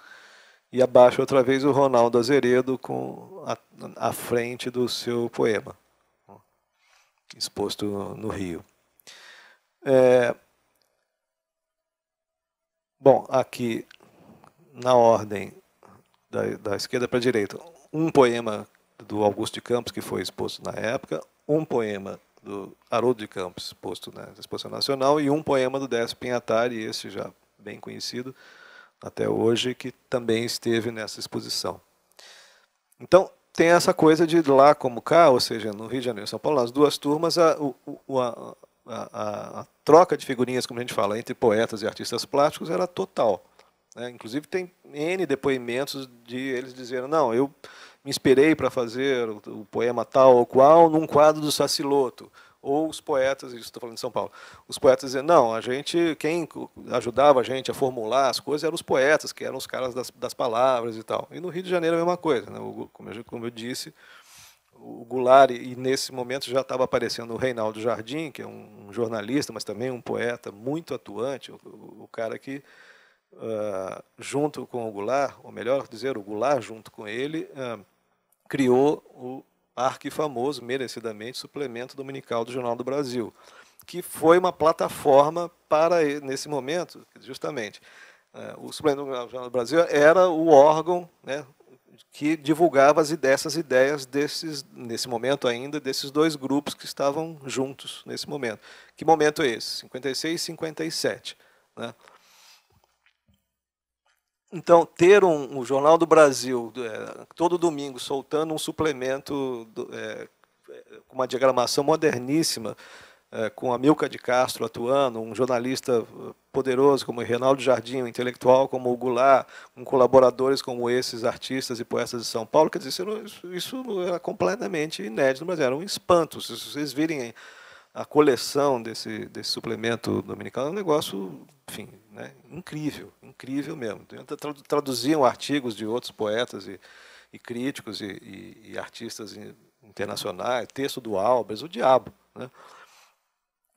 e abaixo, outra vez, o Ronaldo Azeredo com a, a frente do seu poema, exposto no Rio. É, bom, aqui, na ordem da, da esquerda para a direita, um poema do Augusto de Campos, que foi exposto na época, um poema do Haroldo de Campos, exposto na Exposição Nacional, e um poema do Décio Pinhatari, esse já bem conhecido até hoje, que também esteve nessa exposição. Então, tem essa coisa de lá como cá, ou seja, no Rio de Janeiro e São Paulo, as duas turmas, a, a, a, a troca de figurinhas, como a gente fala, entre poetas e artistas plásticos era total. Né? Inclusive, tem N depoimentos de eles dizendo: não, eu me inspirei para fazer o, o, poema tal ou qual num quadro do Saciloto. Ou os poetas, isso estou falando de São Paulo, os poetas dizendo: não, a gente, quem ajudava a gente a formular as coisas eram os poetas, que eram os caras das, das palavras e tal. E no Rio de Janeiro é a mesma coisa. Né? O, como, eu, como eu disse, o Goulart, e nesse momento já estava aparecendo o Reinaldo Jardim, que é um jornalista, mas também um poeta muito atuante, o, o cara que uh, junto com o Goulart, ou melhor dizer, o Goulart junto com ele, uh, criou o arquifamoso, merecidamente, suplemento dominical do Jornal do Brasil, que foi uma plataforma para, nesse momento, justamente, ah, o Suplemento do Jornal do Brasil era o órgão né, que divulgava as ideias, essas ideias desses, nesse momento ainda, desses dois grupos que estavam juntos nesse momento. Que momento é esse? 56 e 57. Né? Então, ter um, um Jornal do Brasil é, todo domingo soltando um suplemento é, com é, uma diagramação moderníssima, é, com a Milka de Castro atuando, um jornalista uh, poderoso como o Reinaldo Jardim, um intelectual como o Goulart, com colaboradores como esses artistas e poetas de São Paulo, quer dizer, isso, isso era completamente inédito no Brasil, era um espanto. Se vocês virem a coleção desse, desse suplemento dominicano é um negócio, enfim, né, incrível, incrível mesmo. Então, traduziam artigos de outros poetas e, e críticos e, e, e, artistas internacionais, texto do Albers, o diabo. Né?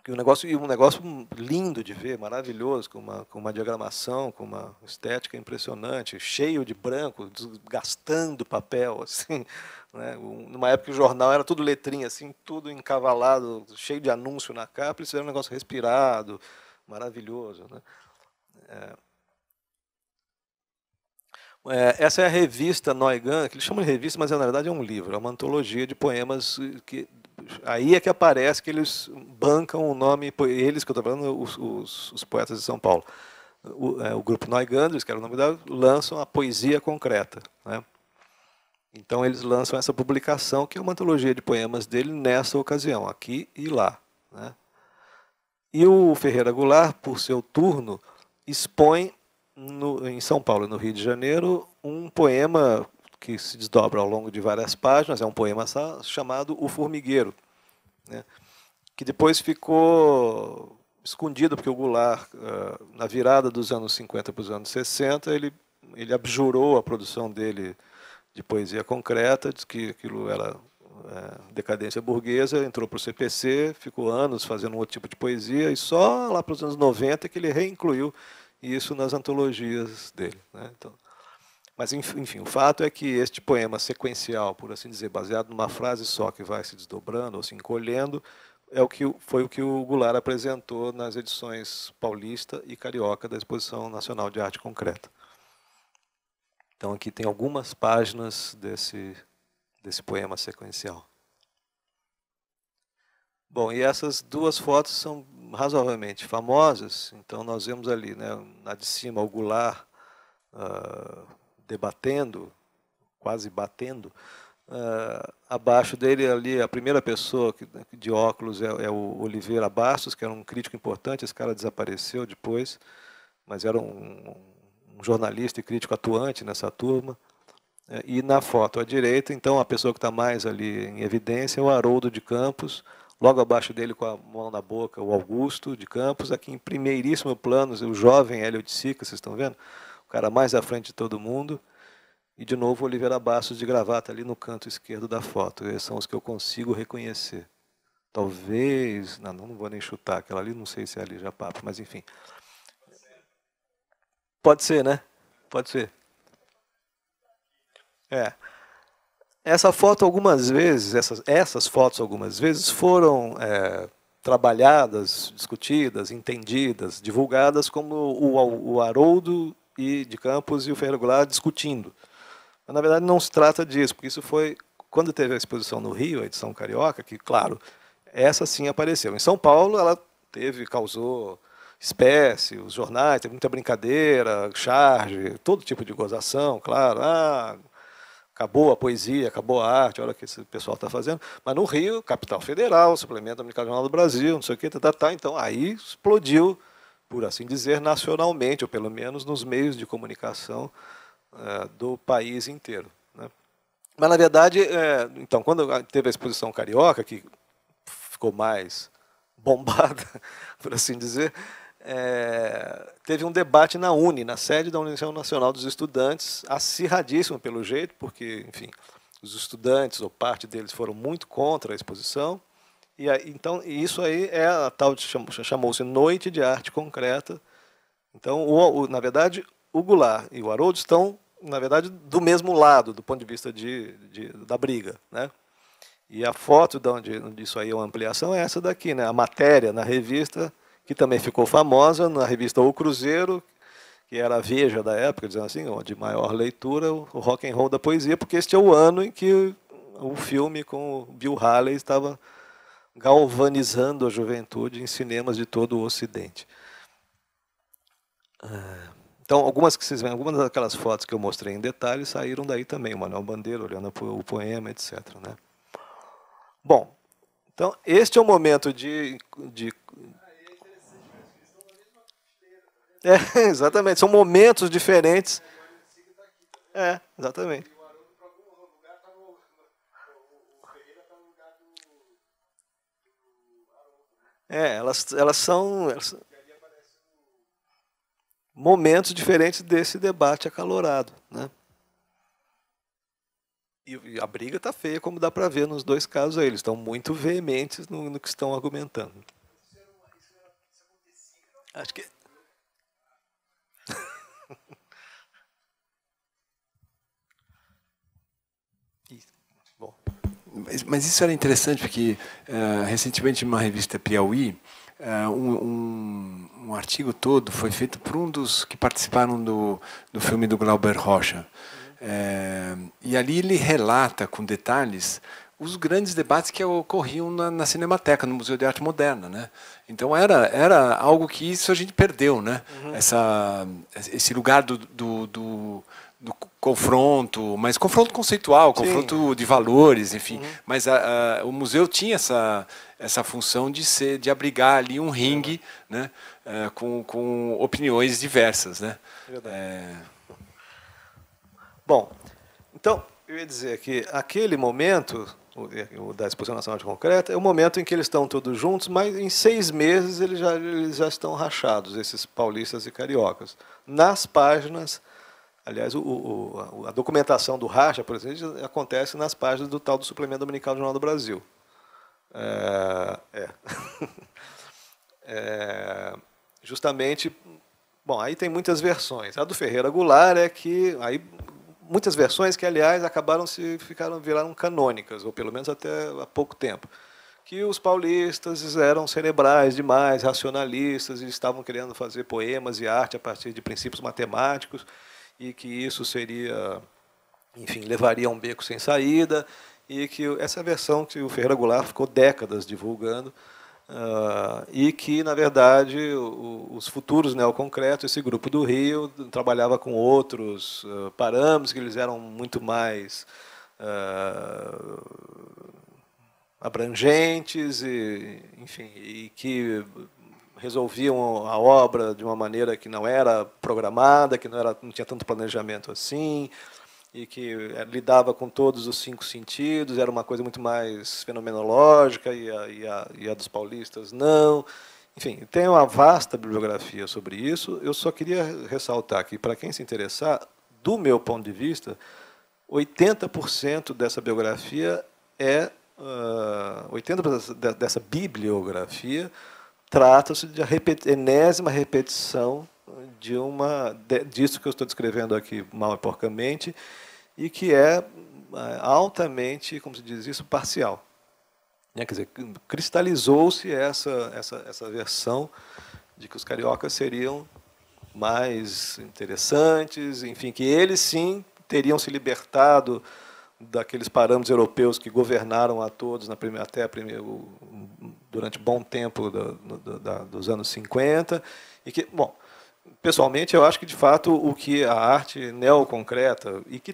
E um negócio, um negócio lindo de ver, maravilhoso, com uma, com uma diagramação, com uma estética impressionante, cheio de branco, gastando papel, (laughs) assim. Né? Um, numa época o jornal era tudo letrinha, assim, tudo encavalado, cheio de anúncio na capa, isso era um negócio respirado, maravilhoso. Né? É. É, essa é a revista Neugan, que eles chamam de revista, mas na verdade é um livro, é uma antologia de poemas eh, que, aí é que aparece que eles bancam o nome, eles que eu estou falando, os, os, os, poetas de São Paulo. O, é, o grupo Neugandres, que era o nome da, lançam a poesia concreta. Né? Então eles lançam essa publicação, que é uma antologia de poemas dele nessa ocasião, aqui e lá. Né? E o Ferreira Goulart, por seu turno, expõe no, em São Paulo, no Rio de Janeiro, um poema que se desdobra ao longo de várias páginas, é um poema chamado O Formigueiro, né? que depois ficou escondido, porque o Goulart, ah, na virada dos anos 50 para os anos 60, ele, ele abjurou a produção dele de poesia concreta, diz que aquilo era é, decadência burguesa, entrou para o CPC, ficou anos fazendo outro tipo de poesia, e só lá para os anos 90 que ele reincluiu isso nas antologias dele. Né? Então, mas, enfim, o fato é que este poema sequencial, por assim dizer, baseado numa frase só que vai se desdobrando ou se encolhendo, é o que foi o que o Goulart apresentou nas edições paulista e carioca da Exposição Nacional de Arte Concreta. Então aqui tem algumas páginas desse desse poema sequencial. Bom, e essas duas fotos são razoavelmente famosas. Então nós vemos ali, né, na de cima o Goulart uh, debatendo, quase batendo. Uh, abaixo dele ali a primeira pessoa que, de óculos é, é, o Oliveira Bastos que era um crítico importante esse cara desapareceu depois mas era um, um jornalista e crítico atuante nessa turma é, e na foto à direita então a pessoa que está mais ali em evidência é o Haroldo de Campos logo abaixo dele com a mão na boca o Augusto de Campos aqui em primeiríssimo plano o jovem Hélio de Sica vocês estão vendo o cara mais à frente de todo mundo. E de novo Oliveira Bastos de gravata ali no canto esquerdo da foto. Esses são os que eu consigo reconhecer. Talvez, não, não vou nem chutar aquela ali, não sei se é ali já papo, mas enfim. Pode ser, né? Pode ser. É. Essa foto algumas vezes, essas, essas fotos algumas vezes foram é, trabalhadas, discutidas, entendidas, divulgadas como o, o Haroldo e de Campos e o Ferreira Goulart discutindo. Mas, na verdade, não se trata disso, porque isso foi quando teve a exposição no Rio, a edição carioca, que, claro, essa sim apareceu. Em São Paulo, ela teve, causou espécie, os jornais, teve muita brincadeira, charge, todo tipo de gozação, claro. Ah, acabou a poesia, acabou a arte, olha o que esse pessoal está fazendo. Mas no Rio, capital federal, suplemento do Jornal do Brasil, não sei o que, tá, tá, tá, então aí explodiu por assim dizer, nacionalmente, ou pelo menos nos meios de comunicação é, do país inteiro. Né? Mas, na verdade, é, então, quando teve a exposição carioca, que ficou mais (laughs) bombada, por assim dizer, é, teve um debate na UNE, na sede da União Nacional dos Estudantes, acirradíssimo pelo jeito, porque, enfim, os estudantes, ou parte deles, foram muito contra a exposição, e aí, então, isso aí é a tal chamou-se Noite de Arte Concreta. Então, o, o, na verdade, o Goulart e o Haroldo estão, na verdade, do mesmo lado, do ponto de vista de, de da briga. Né? E a foto de onde isso aí é uma ampliação é essa daqui, né? a matéria na revista, que também ficou famosa, na revista O Cruzeiro, que era a Veja da época, dizendo assim, de maior leitura, o rock and roll da poesia, porque este é o ano em que o filme com o Bill Haley estava galvanizando a juventude em cinemas de todo o Ocidente. Ah, então, algumas que vocês veem, algumas daquelas fotos que eu mostrei em detalhe saíram daí também, o Manuel Bandeira olhando o poema, etc. Né? Bom, então este é o momento de, de é, (laughs) exatamente. São momentos diferentes. É, exatamente. É, elas, elas são elas, momentos diferentes desse debate acalorado. Né? E a briga está feia, como dá para ver nos dois casos aí. Eles estão muito veementes no, no que estão argumentando. Acho que mas, isso era interessante porque uh, recentemente numa revista Piauí uh, um, um, um, artigo todo foi feito por um dos que participaram do, do filme do Glauber Rocha uhum. uh, e ali ele relata com detalhes os grandes debates que ocorriam na, na, Cinemateca, no Museu de Arte Moderna, né? Então era era algo que isso a gente perdeu, né? Uhum. Essa esse lugar do, do, do do confronto, mas confronto conceitual, confronto Sim. de valores, enfim. Uhum. Mas a, ah, a, ah, o museu tinha essa, essa função de ser, de abrigar ali um ringue, né, ah, com, com opiniões diversas, né. É... Bom, então eu ia dizer que aquele momento o da Exposição Nacional de Concreta, é o momento em que eles estão todos juntos, mas em seis meses eles já, eles já estão rachados, esses paulistas e cariocas. Nas páginas Aliás, o, o, a documentação do racha, por exemplo, acontece nas páginas do tal do Suplemento Dominical do Jornal do Brasil. É, é. (laughs) é, justamente, bom, aí tem muitas versões. A do Ferreira Goulart é que aí muitas versões que, aliás, acabaram se ficaram viraram canônicas, ou pelo menos até há pouco tempo, que os paulistas eram cerebrais demais, racionalistas e estavam querendo fazer poemas e arte a partir de princípios matemáticos e que isso seria, enfim, levaria a um beco sem saída, e que essa versão que o Ferreira Goulart ficou décadas divulgando, Uh, e que, na verdade, o, os futuros neoconcretos, esse grupo do Rio, trabalhava com outros uh, parâmetros, que eles eram muito mais uh, abrangentes, e, enfim, e que resolviam a obra de uma maneira que não era programada, que não, era, não tinha tanto planejamento assim, e que eh, lidava com todos os cinco sentidos, era uma coisa muito mais fenomenológica, e a, e a, e a dos paulistas não. Enfim, tem uma vasta bibliografia sobre isso. Eu só queria ressaltar que, para quem se interessar, do meu ponto de vista, 80% dessa biografia é. Uh, ah, 80% dessa bibliografia trata-se de repeti enésima repetição de uma de, disso que eu estou descrevendo aqui mal e porcamente e que é, é altamente, como se diz isso, parcial. Né? Quer dizer, cristalizou-se essa, essa, essa versão de que os cariocas seriam mais interessantes, enfim, que eles sim teriam se libertado daqueles parâmetros europeus que governaram a todos na primeira, até a primeira, o durante bom tempo do, do, da, dos anos 50 e que, bom, pessoalmente eu acho que de fato o que a arte neoconcreta e que,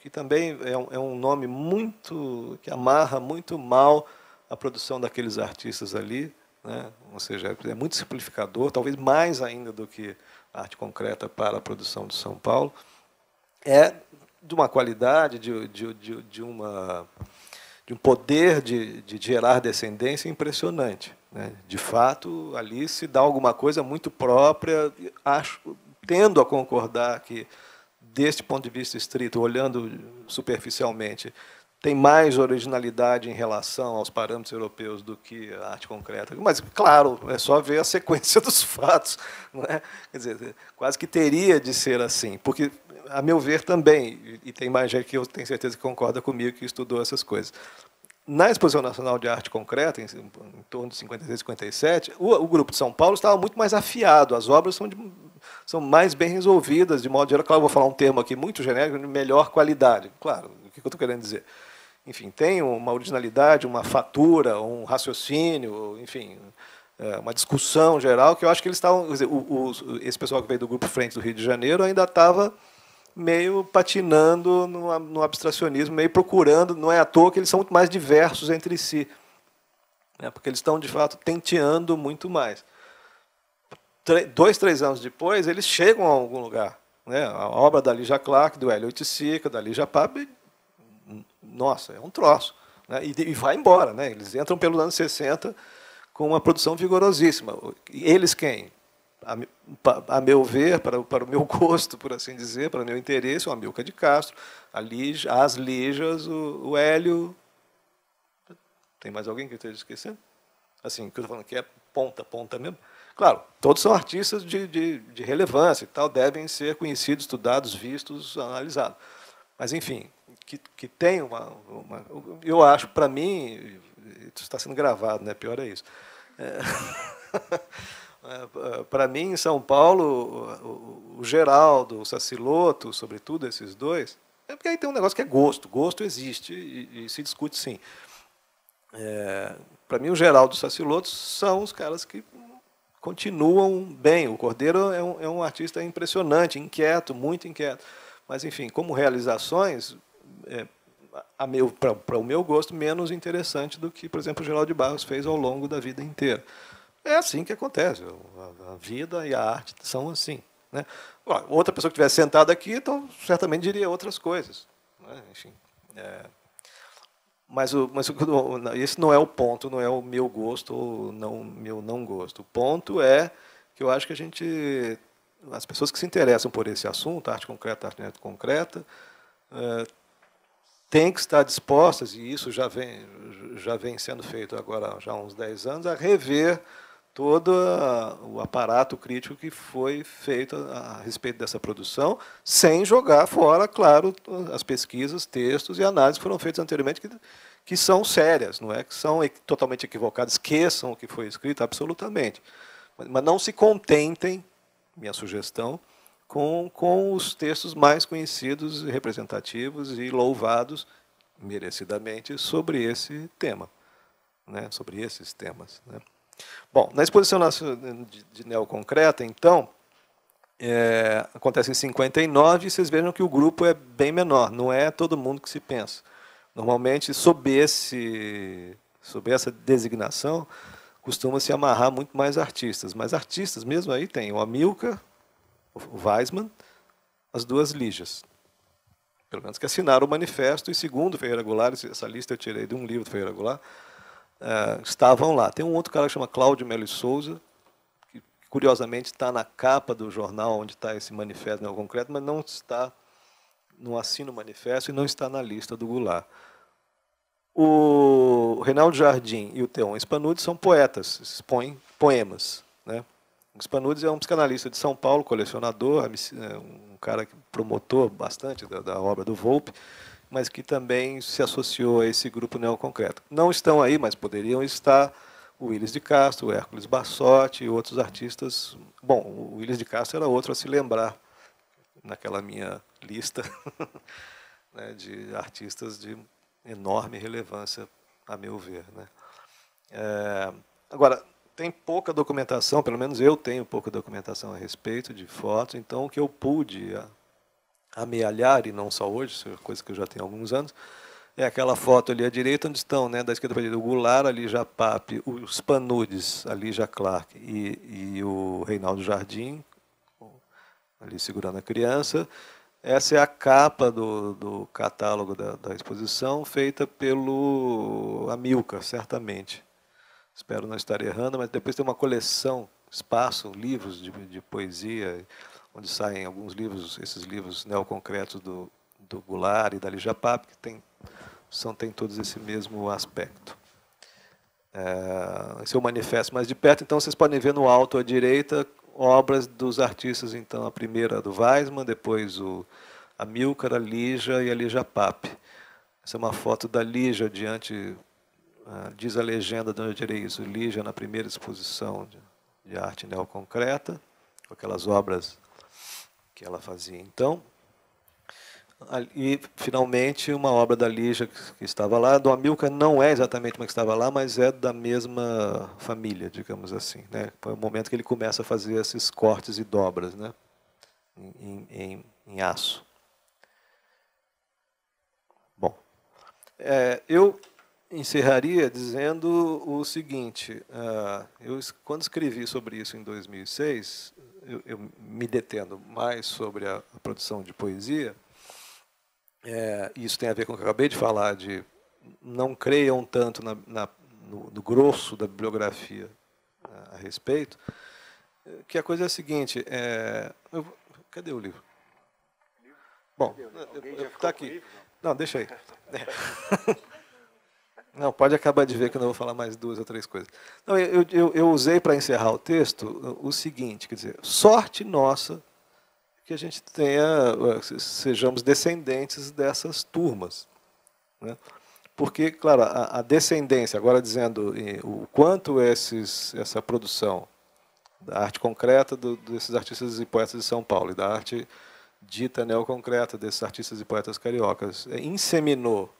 que também é um, é um, nome muito que amarra muito mal a produção daqueles artistas ali, né? ou seja, é muito simplificador, talvez mais ainda do que a arte concreta para a produção de São Paulo, é de uma qualidade, de, de, de, de uma de um poder de, de gerar descendência impressionante. Né? De fato, ali se dá alguma coisa muito própria, acho, tendo a concordar que, deste ponto de vista estrito, olhando superficialmente, tem mais originalidade em relação aos parâmetros europeus do que a arte concreta. Mas, claro, é só ver a (laughs) sequência dos fatos. Não é? Quer dizer, quase que teria de ser assim, porque a meu ver, também, e tem mais gente que eu tenho certeza que concorda comigo, que estudou essas coisas. Na Exposição Nacional de Arte Concreta, em, em torno de 56, 57, o, o, grupo de São Paulo estava muito mais afiado, as obras são, de, são mais bem resolvidas, de modo geral. Claro, vou falar um termo aqui muito genérico, de melhor qualidade. Claro, o que eu estou querendo dizer? Enfim, tem uma originalidade, uma fatura, um raciocínio, enfim, é, uma discussão geral que eu acho que eles estavam. Dizer, o, o, esse pessoal que veio do Grupo Frente do Rio de Janeiro ainda estava meio patinando no, no abstracionismo, meio procurando, não é à toa que eles são muito mais diversos entre si, né? porque eles estão, de fato, tenteando muito mais. Tre dois, três anos depois, eles chegam a algum lugar. Né? A obra da Lija Clark, do Elliot Sica, da Lija Pab, nossa, é um troço. Né? E, e, vai embora. Né? Eles entram pelos anos 60 com uma produção vigorosíssima. Eles quem? a, meu ver, para, para o meu (laughs) gosto, por assim dizer, para o meu interesse, o Amilcar de Castro, as Lijas, o, o, Hélio. Tem mais alguém que eu esteja esquecendo? Assim, que eu estou falando que é ponta, ponta mesmo. Claro, todos são artistas de, de, de relevância e tal, devem ser conhecidos, estudados, vistos, analisados. Mas, enfim, que, que tem uma, uma Eu acho, para mim, isso está sendo gravado, né? pior é isso. É... (laughs) É, é, para mim, em São Paulo, o Geraldo, o Saciloto, sobretudo esses dois, é porque aí tem um negócio que é gosto. Gosto existe e, e se discute sim. É, Para mim, o Geraldo e o Saciloto são os caras que continuam bem. O Cordeiro é um, é um artista impressionante, inquieto, muito inquieto. Mas, enfim, como realizações, é, para o meu gosto, menos interessante do que, por exemplo, o Geraldo de Barros fez ao longo da vida inteira. É assim que acontece. A, vida e a arte são assim. Né? Outra pessoa que estivesse sentada aqui, então, certamente diria outras coisas. Né? Enfim. É... Mas, o, mas o, esse não é o ponto, não é o meu gosto ou não, meu não gosto. O ponto é que eu acho que a gente. As pessoas que se interessam por esse assunto, arte concreta, arte neto concreta, é, têm que estar dispostas, e isso já vem, já vem sendo feito agora já há uns 10 anos, a rever todo ah, o aparato crítico que foi feito a respeito dessa produção, sem jogar fora, claro, as pesquisas, textos e análises que foram feitas anteriormente, que, que são sérias, não é que são totalmente equivocadas, esqueçam o que foi escrito, absolutamente. Mas não se contentem, minha sugestão, com, com os textos mais conhecidos, representativos e louvados, merecidamente, sobre esse tema, né, sobre esses temas. Né. Bom, na exposição de neoconcreta, então, é, acontece em 59 e vocês vejam que o grupo é bem menor, não é todo mundo que se pensa. Normalmente, sob, esse, sob essa designação, costuma se amarrar muito mais artistas, mas artistas mesmo aí tem o Amilcar, o Weisman, as duas Lígias. Pelo menos que assinaram o manifesto, e segundo Ferreira Goulart, essa lista eu tirei de um livro do Ferreira Goulart, ah, estavam lá. Tem um outro cara que chama Cláudio Melo Souza, que curiosamente está na capa do jornal onde está esse manifesto não concreto, mas não está, no assina o manifesto e não está na lista do Goulart. O Reinaldo Jardim e o Teon Spanudes são poetas, expõem poemas. Né? O Spanudes é um psicanalista de São Paulo, colecionador, é, um cara que promotor bastante da, da obra do Volpe mas que também se associou a esse grupo neoconcreto. Não estão aí, mas poderiam estar o Willis de Castro, o Hércules Bassotti e outros artistas. Bom, o Willis de Castro era outro a se lembrar naquela minha lista (laughs) né, de artistas de enorme relevância, a meu ver. Né? É, agora, tem pouca documentação, pelo menos eu tenho pouca documentação a respeito de fotos, então o que eu pude amealhar, e não só hoje, isso é coisa que eu já tenho há alguns anos, é aquela foto ali à direita, onde estão, né, da esquerda para a direita, o Goulart, ali já Pape, os Panudes, ali já Clark, e, e o Reinaldo Jardim, ali segurando a criança. Essa é a capa do, do catálogo da, da exposição, feita pelo Amilca, certamente. Espero não estar errando, mas depois tem uma coleção, espaço, livros de, de poesia onde saem alguns livros, esses livros neoconcretos do, do Goulart e da Pape, que tem, são, tem todos esse mesmo aspecto. É, esse é o manifesto mais de perto, então vocês podem ver no alto à direita obras dos artistas, então a primeira do Weisman, depois o Amilcar, a Lija e a Pape. Essa é uma foto da Lija diante, é, diz a legenda de onde eu direi isso, Lija na primeira exposição de, de arte neoconcreta, com aquelas obras que ela fazia. Então, e finalmente uma obra da Lígia que estava lá, do Amilcar não é exatamente uma que estava lá, mas é da mesma família, digamos assim. Né? Foi o momento que ele começa a fazer esses cortes e dobras né? em, em, em aço. Bom, é, eu encerraria dizendo o seguinte: uh, eu, quando escrevi sobre isso em 2006, eu, eu me detendo mais sobre a, a produção de poesia, é, isso tem a ver com o que eu acabei de falar, de não creiam tanto na, na, no, no, grosso da bibliografia a, né, a respeito, que a coisa é a seguinte, é, eu, cadê o livro? Bom, está aqui. não? não, deixa aí. É. (laughs) Não, pode acabar de ver que eu não vou falar mais duas ou três coisas. Não, eu, eu, eu usei para encerrar o texto uh, o seguinte, quer dizer, sorte nossa que a gente tenha, uh, sejamos descendentes dessas turmas. Né? Porque, claro, a, a, descendência, agora dizendo eh, o quanto esses, essa produção da arte concreta do, desses artistas e poetas de São Paulo e da arte dita neoconcreta desses artistas e poetas cariocas eh, inseminou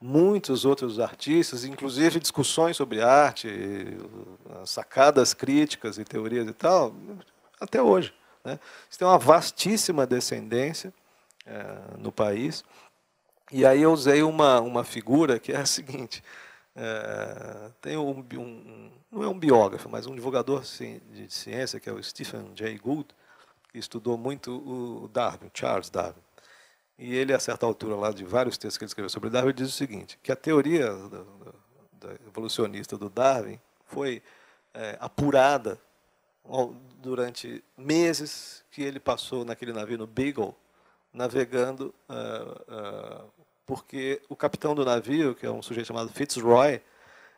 muitos outros artistas, inclusive discussões sobre arte, sacadas críticas e teorias e tal, até hoje. Né? Você tem uma vastíssima descendência é, no país. E aí eu usei uma, uma figura que é a (laughs) seguinte: é, tem um, um, não é um biógrafo, mas um divulgador de ciência, que é o Stephen Jay Gould, que estudou muito o Darwin, Charles Darwin. E ele, a certa altura lá de vários textos que ele escreveu sobre Darwin, diz o seguinte, que a teoria do, do, do evolucionista do Darwin foi é, apurada durante meses que ele passou naquele navio no Beagle, navegando, uh, uh, porque o capitão do navio, que é um sujeito chamado Fitzroy,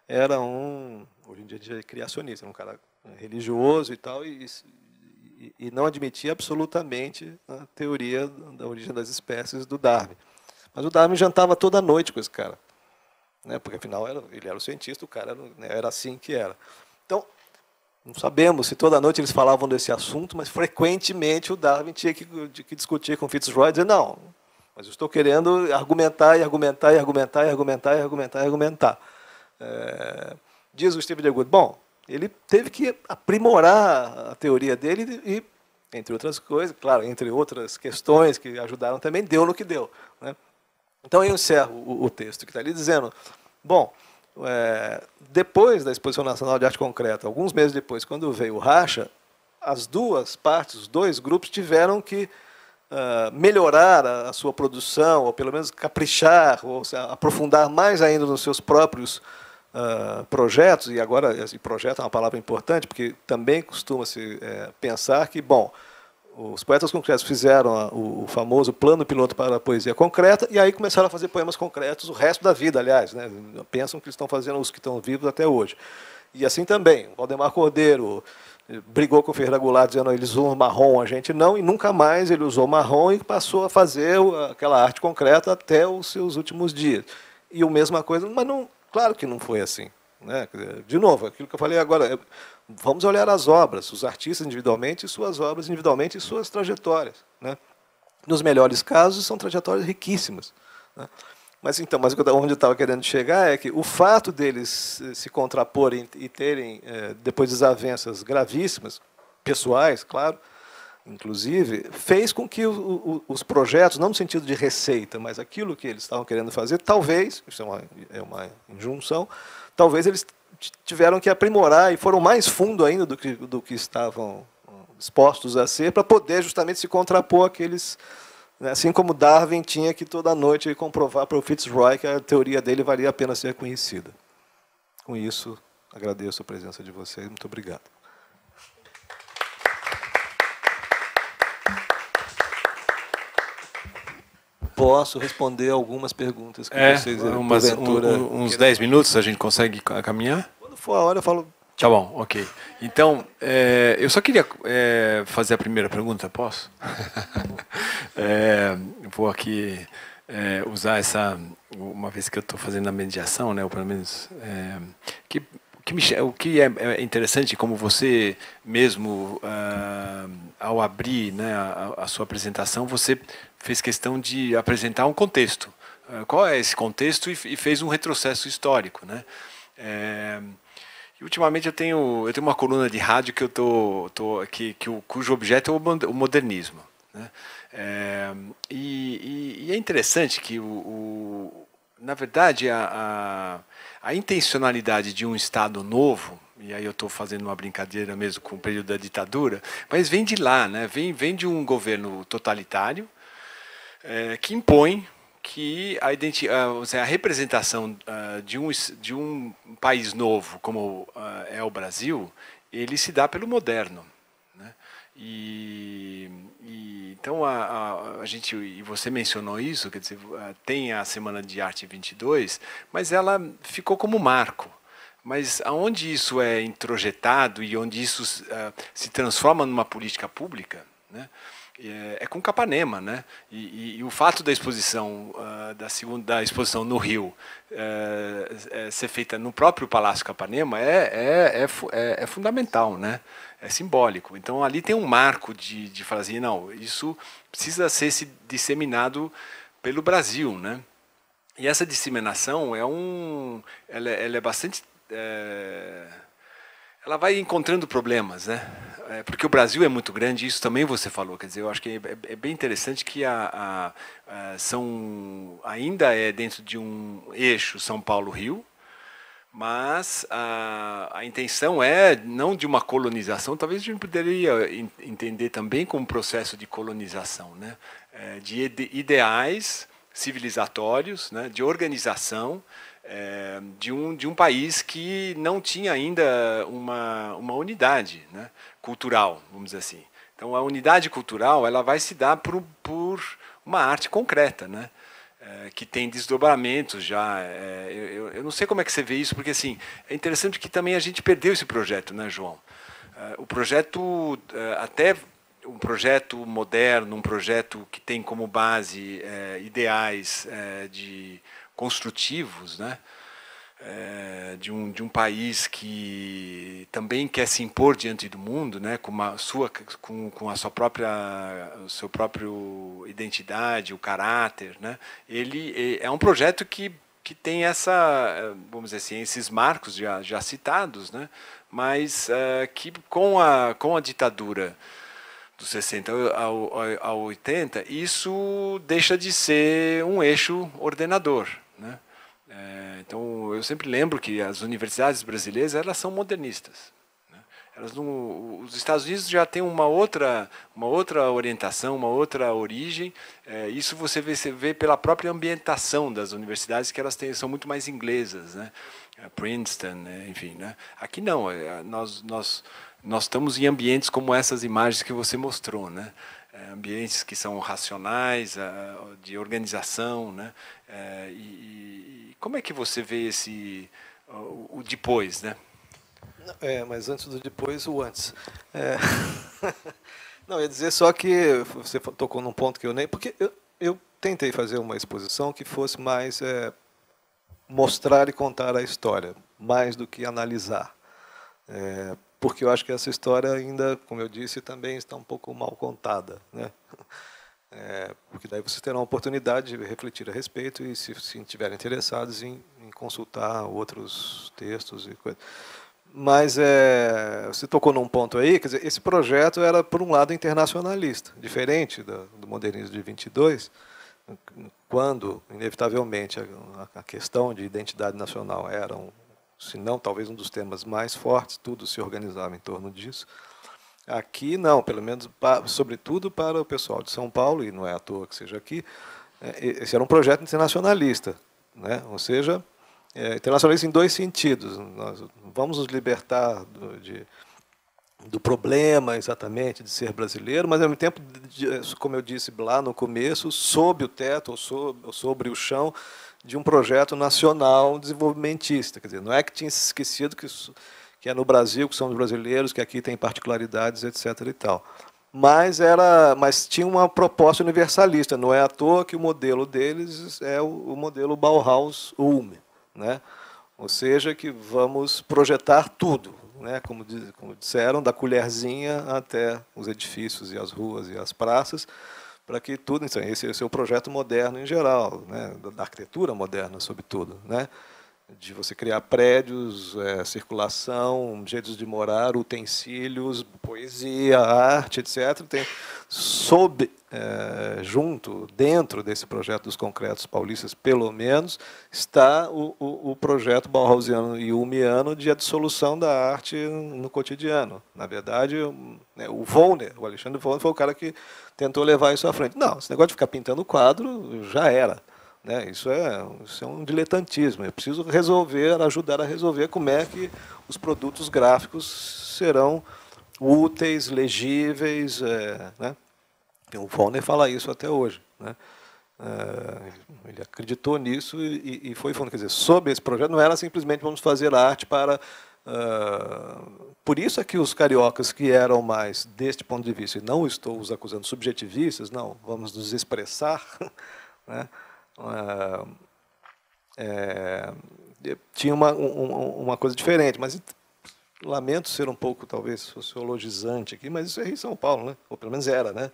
era um, hoje em dia, é criacionista, um cara religioso e tal, e, e e, não admitia absolutamente a teoria da origem das espécies do Darwin. Mas o Darwin jantava toda noite com esse cara, né? porque afinal era, ele era o cientista, o cara era, né, era assim que era. Então, não sabemos se toda noite eles falavam desse assunto, mas frequentemente o Darwin tinha que, que discutir com Fitzroy e dizer: não, mas eu estou querendo argumentar e argumentar e argumentar e argumentar e argumentar e argumentar. É, diz o Steve de Good, bom, ele teve que aprimorar a teoria dele e, entre outras coisas, claro, entre outras questões que ajudaram também, deu no que deu. Né? Então eu encerro o, o texto que está ali dizendo: bom, é, depois da Exposição Nacional de Arte Concreta, alguns meses depois, quando veio o Racha, as duas partes, os dois grupos tiveram que uh, melhorar a, a, sua produção, ou pelo menos caprichar, ou aprofundar mais ainda nos seus próprios uh, projetos, e agora e projeto é uma palavra importante, porque também costuma-se é, pensar que, bom, os poetas concretos fizeram a, o, o, famoso plano piloto para a poesia concreta, e aí começaram a fazer poemas concretos o resto da vida, aliás. Né? Pensam que estão fazendo os que estão vivos até hoje. E assim também, o Valdemar Cordeiro eh, brigou com o Ferreira Goulart dizendo eles usam marrom, a gente não, e nunca mais ele usou marrom e passou a fazer aquela arte concreta até os seus últimos dias. E a mesma coisa, mas não, Claro que não foi assim. Né? De novo, aquilo que eu falei agora, vamos olhar as obras, os artistas individualmente suas obras individualmente e suas trajetórias. Né? Nos melhores casos, são trajetórias riquíssimas. Né? Mas então, mas onde eu estava querendo chegar é que o fato deles se contraporem e terem eh, depois desavenças gravíssimas, pessoais, claro, inclusive, fez com que o, o, os projetos, não no sentido de receita, mas aquilo que eles estavam querendo fazer, talvez, isso é uma, é uma injunção, talvez eles tiveram que aprimorar e foram mais fundo ainda do que, do que estavam hum, dispostos a ser, para poder justamente se contrapor àqueles. Né, assim como Darwin tinha que toda noite comprovar para o Fitzroy que a teoria dele valia a pena ser conhecida. Com isso, agradeço a presença de vocês. Muito obrigado. posso responder algumas perguntas que é, vocês umas, porventura... um, uns 10 minutos a gente consegue caminhar? Quando for a hora eu falo. Tá bom, ok. Então, é, eu só queria é, fazer a primeira pergunta, posso? (laughs) é, vou aqui é, usar essa, uma vez que eu estou fazendo a mediação, né, ou pelo menos é, que, que me, o que é, é interessante, como você mesmo ah, ao abrir né, a, a, sua apresentação, você fez questão de apresentar um contexto. Eh, qual é esse contexto? E, e fez um retrocesso histórico. Né? É, e ultimamente eu tenho, eu tenho uma coluna de rádio que eu tô, tô que, que o, cujo objeto é o modernismo. Né? É, e, e, é interessante que, o, o na verdade, a, a, a intencionalidade de um Estado novo e aí eu estou fazendo uma brincadeira mesmo com o período da ditadura, mas vem de lá, né? vem, vem de um governo totalitário é, que impõe que a, a, a representação uh, de, um, de um país novo, como uh, é o Brasil, ele se dá pelo moderno. Né? E, e, então a, a, a, gente e você mencionou isso, quer dizer, ah, tem a Semana de Arte 22, mas ela ficou como marco. Mas aonde isso é introjetado e onde isso uh, se transforma numa política pública, né? É, é, com Capanema, né? E, e, e, o fato da exposição uh, da segunda da exposição no Rio uh, ser feita no próprio Palácio Capanema é, é, é, é, é fundamental, né? é simbólico. Então ali tem um marco de, de falar assim, não, isso precisa ser se disseminado pelo Brasil, né? E essa disseminação é um, ela, é, ela é bastante é, ela vai encontrando problemas, né? É, porque o Brasil é muito grande, isso também você falou. Quer dizer, eu acho que é, é, é bem interessante que a, a, a, são ainda é dentro de um eixo São Paulo-Rio, mas a, a intenção é não de uma colonização, talvez a gente poderia entender também como um processo de colonização, né? É, de ideais civilizatórios, né? de organização é, de, um, de um país que não tinha ainda uma, uma unidade né, cultural, vamos dizer assim. Então, a unidade cultural ela vai se dar por, por uma arte concreta, né? É, que tem desdobramentos já. É, eu, eu, não sei como é que você vê isso, porque assim, é interessante que também a gente perdeu esse projeto, né, João? o projeto, até um projeto moderno, um projeto que tem como base ideais de construtivos, né? É, de, um, de um país que também quer se impor diante do mundo, né, com, uma sua, com, com a sua própria seu próprio identidade, o caráter, né, ele é um projeto que, que tem essa, vamos dizer assim, esses marcos já, já citados, né, mas é, que com a, com a ditadura dos 60 ao, ao, ao 80, isso deixa de ser um eixo ordenador. Né? É, então, eu sempre lembro que as universidades brasileiras elas são modernistas. Né? Elas não, os Estados Unidos já têm uma outra, uma outra orientação, uma outra origem. É, isso você vê, você vê pela própria ambientação das universidades, que elas têm, são muito mais inglesas. Né? É, Princeton, né? enfim. Né? Aqui não, é, nós, nós, nós estamos em ambientes como essas imagens que você mostrou. Né? É, ambientes que são racionais, é, de organização, né? É, e, e como é que você vê esse o, depois, né? É, mas antes do depois, o antes. É... (laughs) Não, ia dizer só que você tocou num ponto que eu nem. Porque eu, eu tentei fazer uma exposição que fosse mais é, mostrar e contar a história, mais do que analisar. É, porque eu acho que essa história ainda, como eu disse, também está um pouco mal contada, né? (laughs) É, porque daí vocês terão a oportunidade de refletir a respeito e se, estiverem tiverem interessados em, em consultar outros textos e coisas. Mas é, você tocou num ponto aí, quer dizer, esse projeto era, por um lado, internacionalista, diferente do, do modernismo de 22, quando, inevitavelmente, a, a questão de identidade nacional era um, se não talvez um dos temas mais fortes, tudo se organizava em torno disso. Aqui não, pelo menos, sobretudo para o pessoal de São Paulo, e não é à toa que seja aqui, é, esse era um projeto internacionalista, né? ou seja, é, internacionalista em dois sentidos. Nós vamos nos libertar do, de, do problema exatamente de ser brasileiro, mas ao mesmo tempo, como eu disse lá no começo, sob o teto ou sob, ou sobre o chão de um projeto nacional desenvolvimentista. Quer dizer, não é que tinha se esquecido que, isso, que é no Brasil, que somos brasileiros, que aqui tem particularidades, etc. E tal. Mas, era, mas tinha uma proposta universalista. Não é à toa que o modelo deles é o, o modelo Bauhaus-Ulm. Né? Ou seja, que vamos projetar tudo, né? como, como disseram, da colherzinha até os edifícios e as ruas e as praças para que tudo, então, esse, é o projeto moderno em geral, né, da arquitetura moderna, sobretudo, né, de você criar prédios, é, circulação, jeitos de morar, utensílios, poesia, arte, etc. Tem sob, eh, junto, dentro desse projeto dos concretos paulistas, pelo menos, está o, o, o projeto Bauhausiano e Humiano de a dissolução da arte no cotidiano. Na verdade, né, o Volner, o Alexandre Volner, foi o cara que tentou levar isso à frente. Não, esse negócio de ficar pintando quadro já era. Né? Isso, é, isso é um diletantismo. Eu preciso resolver, ajudar a resolver como é que os produtos gráficos serão úteis, legíveis. É, né? O Foner fala isso até hoje. Né? Ah, ele acreditou nisso e, e foi fundo. Quer dizer, sob esse projeto, não era simplesmente vamos fazer arte para. Uh, por isso é que os cariocas que eram mais deste ponto de vista, e não estou os acusando subjetivistas, não, vamos nos expressar, (laughs) né? uh, é, tinha uma, um, uma coisa diferente. Mas lamento ser um pouco, talvez, sociologizante aqui, mas isso é em São Paulo, né? ou pelo menos era, né?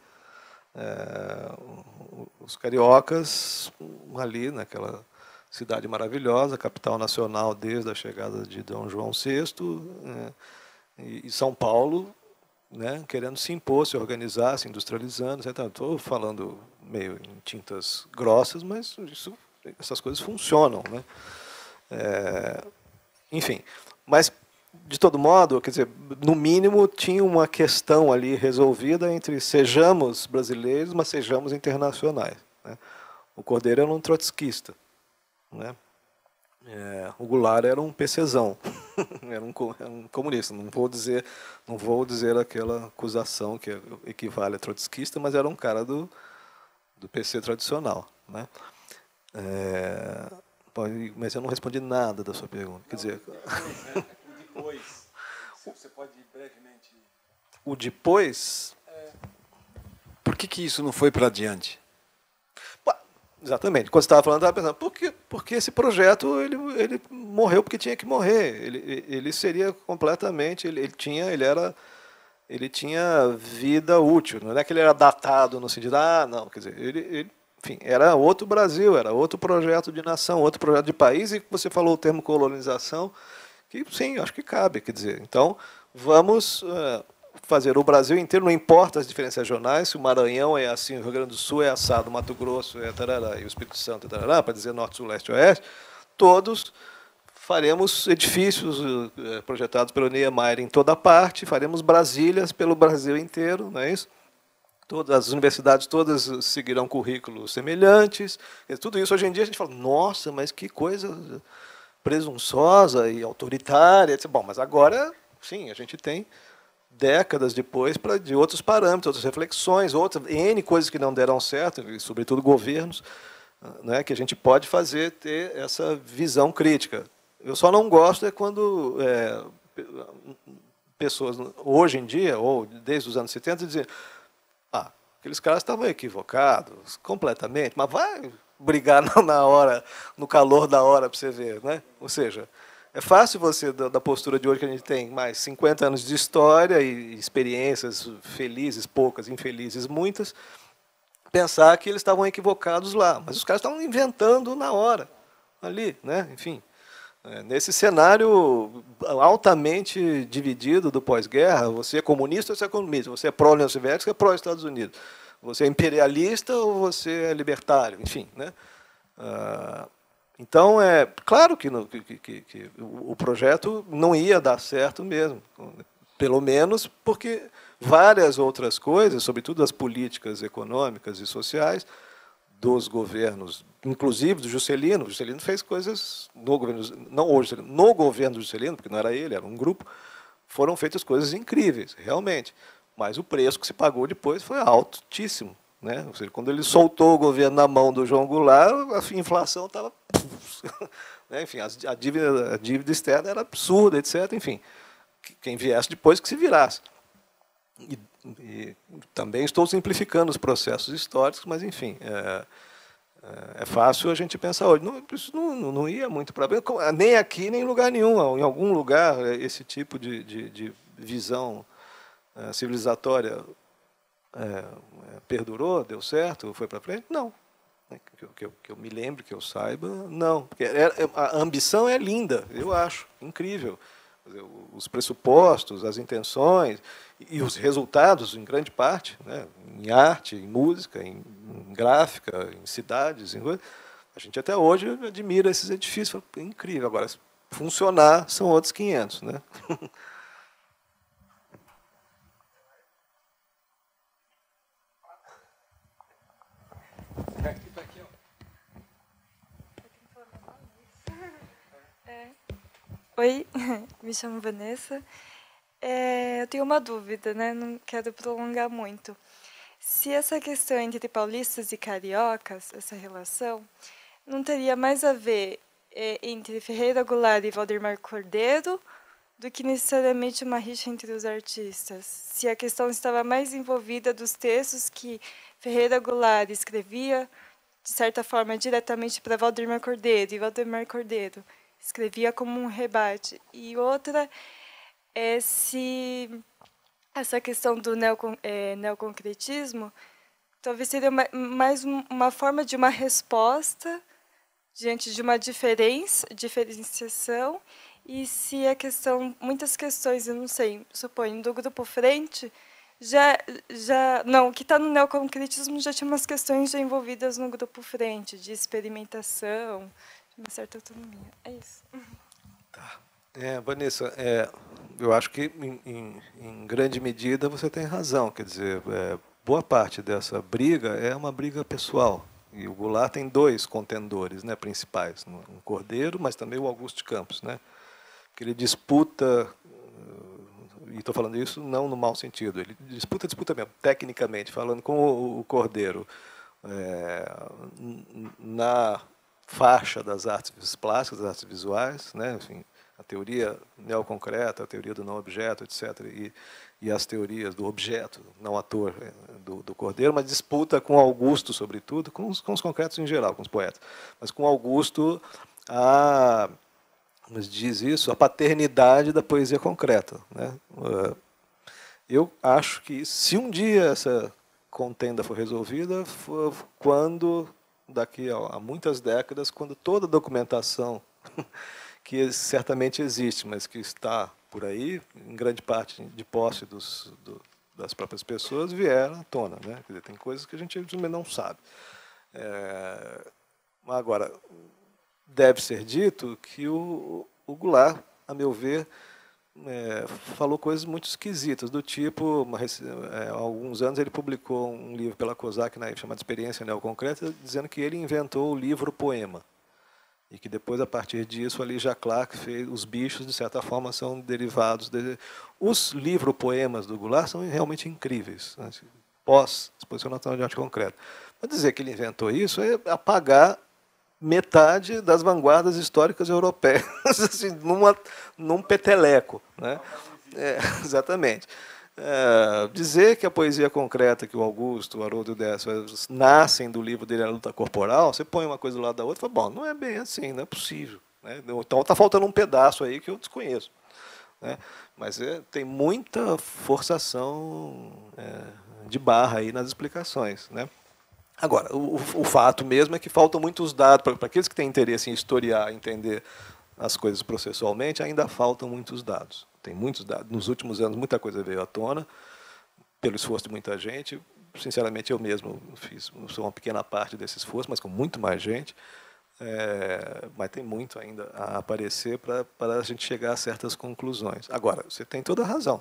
é, os cariocas ali naquela cidade maravilhosa, capital nacional desde a chegada de Dom João VI, né, e São Paulo né, querendo se impor, se organizar, se industrializando. Estou falando meio em tintas grossas, mas isso, essas coisas funcionam. Né? É, enfim, mas de todo modo, quer dizer, no mínimo tinha uma questão ali resolvida entre sejamos brasileiros, mas sejamos internacionais. Né? O Cordeiro era um trotskista. Né? É, o Goulart era um PCzão, era, um, era, um, comunista. Não vou dizer, não vou dizer aquela acusação que equivale a trotskista, mas era um cara do, do PC tradicional. Né? É, mas eu não respondi nada da sua pergunta. Quer dizer depois, (laughs) você pode brevemente. O depois? É. Por que, que isso não foi para adiante? Exatamente. Quando você estava falando, estava pensando, por que, porque esse projeto ele, ele morreu porque tinha que morrer. Ele, ele seria completamente. Ele, ele tinha. Ele era. Ele tinha vida útil. Não é que ele era datado no sentido, ah, não, quer dizer, ele, ele enfim, era outro Brasil, era outro projeto de nação, outro projeto de país, e você falou o termo colonização que sim, acho que cabe, quer dizer, então vamos eh, fazer o Brasil inteiro, não importa as diferenças regionais, se o Maranhão é assim, o Rio Grande do Sul é assado, o Mato Grosso é tarará, e o Espírito Santo é tarará, para dizer norte, sul, leste, oeste, todos faremos edifícios eh, eh, projetados pelo Niemeyer em toda parte, faremos Brasílias pelo Brasil inteiro, não é isso? Todas as universidades todas seguirão currículos semelhantes. Tudo isso hoje em dia a gente fala, nossa, mas que coisa presunçosa e autoritária. Bom, mas agora, sim, a gente tem décadas depois para de outros parâmetros, outras reflexões, outras n coisas que não deram certo, e sobretudo governos, né, que a gente pode fazer ter essa visão crítica. Eu só não gosto é quando é, pessoas hoje em dia ou desde os anos 70 dizem ah, aqueles caras estavam equivocados completamente, mas vai brigar (laughs) na hora, no calor da hora, para você ver. Né? Ou seja, é fácil você, da, postura de hoje, que a gente tem mais 50 anos de história e experiências felizes, poucas, infelizes, muitas, pensar que eles estavam equivocados lá. Mas os caras estavam inventando na hora, ali, né? enfim. É, nesse cenário altamente dividido do pós-guerra, você é comunista, você é comunista, você é pró-União Soviética, você é pró-Estados Unidos. Você é imperialista ou você é libertário? Enfim, né? Uh, então, é claro que, no, que, que, que, o projeto não ia dar certo mesmo, pelo menos porque várias outras coisas, sobretudo as políticas econômicas e sociais dos governos, inclusive do Juscelino, o Juscelino fez coisas no governo, não hoje, no governo do Juscelino, porque não era ele, era um grupo, foram feitas coisas incríveis, realmente. Mas o preço que se pagou depois foi altíssimo. Né? Ou seja, quando ele soltou o governo na mão do João Goulart, a inflação estava. (laughs) né? Enfim, a dívida, a dívida externa era absurda, etc. Enfim, quem viesse depois que se virasse. E, e também estou simplificando os processos históricos, mas, enfim, é, é, é fácil a gente pensar hoje. Não, isso não, não ia muito para bem, nem aqui, nem em lugar nenhum. Em algum lugar, é, esse tipo de, de, de visão é, civilizatória é, perdurou, deu certo, foi para frente? Não. É, que eu, que, eu, que eu, me lembre, que eu saiba, não. Porque é, é, a ambição é linda, eu acho, incrível. Os pressupostos, as intenções e os resultados, em grande parte, né, em arte, em música, em, em gráfica, em cidades, em coisas. A gente até hoje admira esses edifícios, é incrível. Agora, funcionar são outros 500, né? (laughs) Tá Oi, (laughs) me chamo Vanessa. É, eu tenho uma dúvida, né? Não quero prolongar muito. Se essa questão entre paulistas e cariocas, essa relação, não teria mais a ver é, entre Ferreira Goulart e Valdemar Cordeiro do que necessariamente uma rixa entre os artistas. Se a questão estava mais envolvida dos textos que Ferreira Goulart escrevia, de certa forma, diretamente para Valdemar Cordeiro, e Valdemar Cordeiro escrevia como um rebate. E outra é se essa questão do neocon, é, neoconcretismo talvez seria mais uma forma de uma resposta diante de uma diferença, diferenciação e se a questão, muitas questões, eu não sei, suponho, do grupo frente, já, já não, o que está no neoconcretismo já tinha umas questões já envolvidas no grupo frente, de experimentação, de uma certa autonomia. É isso. Tá. É, Vanessa, é, eu acho que em, em, em, grande medida você tem razão. Quer dizer, é, boa parte dessa briga é uma briga pessoal. E o Goulart tem dois contendores né, principais, um Cordeiro, mas também o Augusto Campos, né? Que ele disputa e estou falando isso não no mau sentido, ele disputa, disputa mesmo, tecnicamente, falando com o, o Cordeiro, é, na faixa das artes plásticas, das artes visuais, né, enfim, a teoria neoconcreta, a teoria do não objeto, etc., e, e as teorias do objeto, não ator, é, do, do Cordeiro, mas disputa com Augusto, sobretudo, com os, com os concretos em geral, com os poetas, mas com Augusto a nos diz isso, a paternidade da poesia concreta. Né? Ah, eu acho que se um dia essa contenda for resolvida, for quando, daqui a muitas décadas, quando toda a documentação (laughs) que certamente existe, mas que está por aí, em grande parte de posse dos, do, das próprias pessoas, vier à tona. Né? Quer dizer, tem coisas que a gente não sabe. É, agora, deve ser dito que o, o Goulart, a meu ver, é, falou coisas muito esquisitas, do tipo, uma, é, há alguns anos ele publicou um livro pela COSAC, né, chamado Experiência Neoconcreta, dizendo que ele inventou o livro-poema. E que depois, a partir disso, ali já Clark fez, os bichos, de certa forma, são derivados. De, os livro-poemas do Goulart são realmente incríveis, né, pós-exposição nacional de arte concreta. Mas dizer que ele inventou isso é apagar metade das vanguardas históricas europeias, (laughs) assim, numa, num peteleco. Né? É, (laughs) exatamente. É, dizer que a poesia concreta que o Augusto, o Haroldo Dessa nascem do livro dele A Luta Corporal, você põe uma coisa do lado da outra e fala, bom, não é bem assim, não é possível. Né? Então está faltando um pedaço aí que eu desconheço. Né? Mas é, tem muita forçação é, de barra aí nas explicações. Né? Agora, o, o fato mesmo é que faltam muitos dados, para aqueles que têm interesse em historiar, entender as coisas processualmente, ainda faltam muitos dados. Tem muitos dados. Nos últimos anos, muita coisa veio à tona, pelo esforço de muita gente. Sinceramente, eu mesmo fiz sou uma pequena parte desse esforço, mas com muito mais gente. É, mas tem muito ainda a aparecer para a gente chegar a certas conclusões. Agora, você tem toda a razão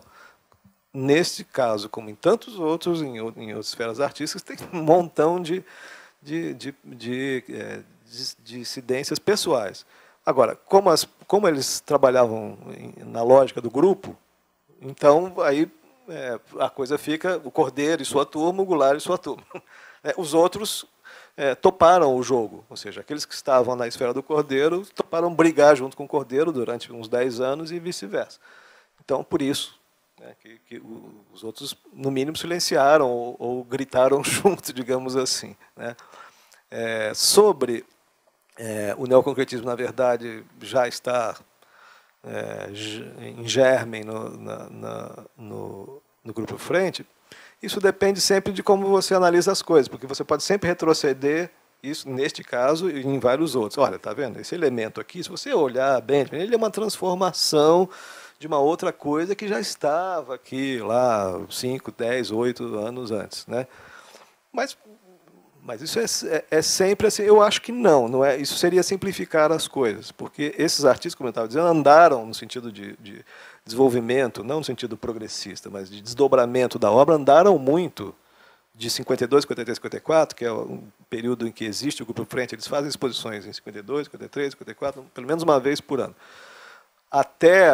neste caso, como em tantos outros, em, em outras esferas artísticas, tem um montão de, de, de, de, é, de dissidências pessoais. Agora, como, as, como eles trabalhavam em, na lógica do grupo, então aí é, a coisa fica o Cordeiro e sua turma, o Goulart e sua turma. (laughs) É, os outros é, toparam o jogo, ou seja, aqueles que estavam na esfera do Cordeiro toparam brigar junto com o Cordeiro durante uns 10 anos e vice-versa. Então, por isso, né, que, que, os outros, no mínimo, silenciaram ou, ou gritaram (laughs) junto, digamos assim. Né. É, sobre é, o neoconcretismo, na verdade, já está é, em germe no, na, na, no, no grupo Frente, isso depende sempre de como você analisa as coisas, porque você pode sempre retroceder isso neste caso e em vários outros. Olha, tá vendo? Esse elemento aqui, se você olhar bem, ele é uma transformação de uma outra coisa que já estava aqui lá 5, 10, 8 anos antes. Né? Mas, mas isso é, é, é, sempre assim. Eu acho que não, não é. Isso seria simplificar as coisas, porque esses artistas, como eu estava dizendo, andaram no sentido de, de desenvolvimento, não no sentido progressista, mas de desdobramento da obra, andaram muito de 52, 53, 54, que é um período em que existe o Grupo Frente, eles fazem exposições em 52, 53, 54, pelo menos uma vez por ano até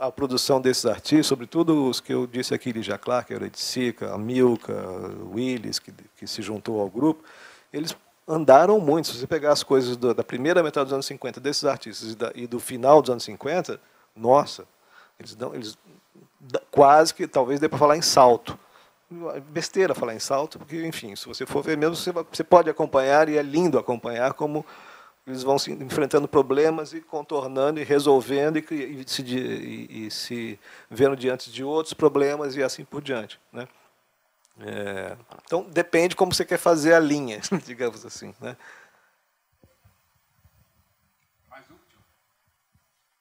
a produção desses artistas, sobretudo os que eu disse aqui, Ligia Clark, Euridicica, Milka, Willis, que, que, se juntou ao grupo, eles andaram muito. Se você pegar as coisas do, da primeira metade dos anos 50 desses artistas e, da, e, do final dos anos 50, nossa, eles dão, eles quase que talvez dê para falar em salto. Besteira falar em salto, porque, enfim, se você for ver mesmo, você, você pode acompanhar e é lindo acompanhar como eles vão se enfrentando problemas e contornando e resolvendo e, e, se, e, e se, vendo diante de outros problemas e assim por diante. Né? É, então, depende como você quer fazer a linha, (laughs) digamos assim. Né?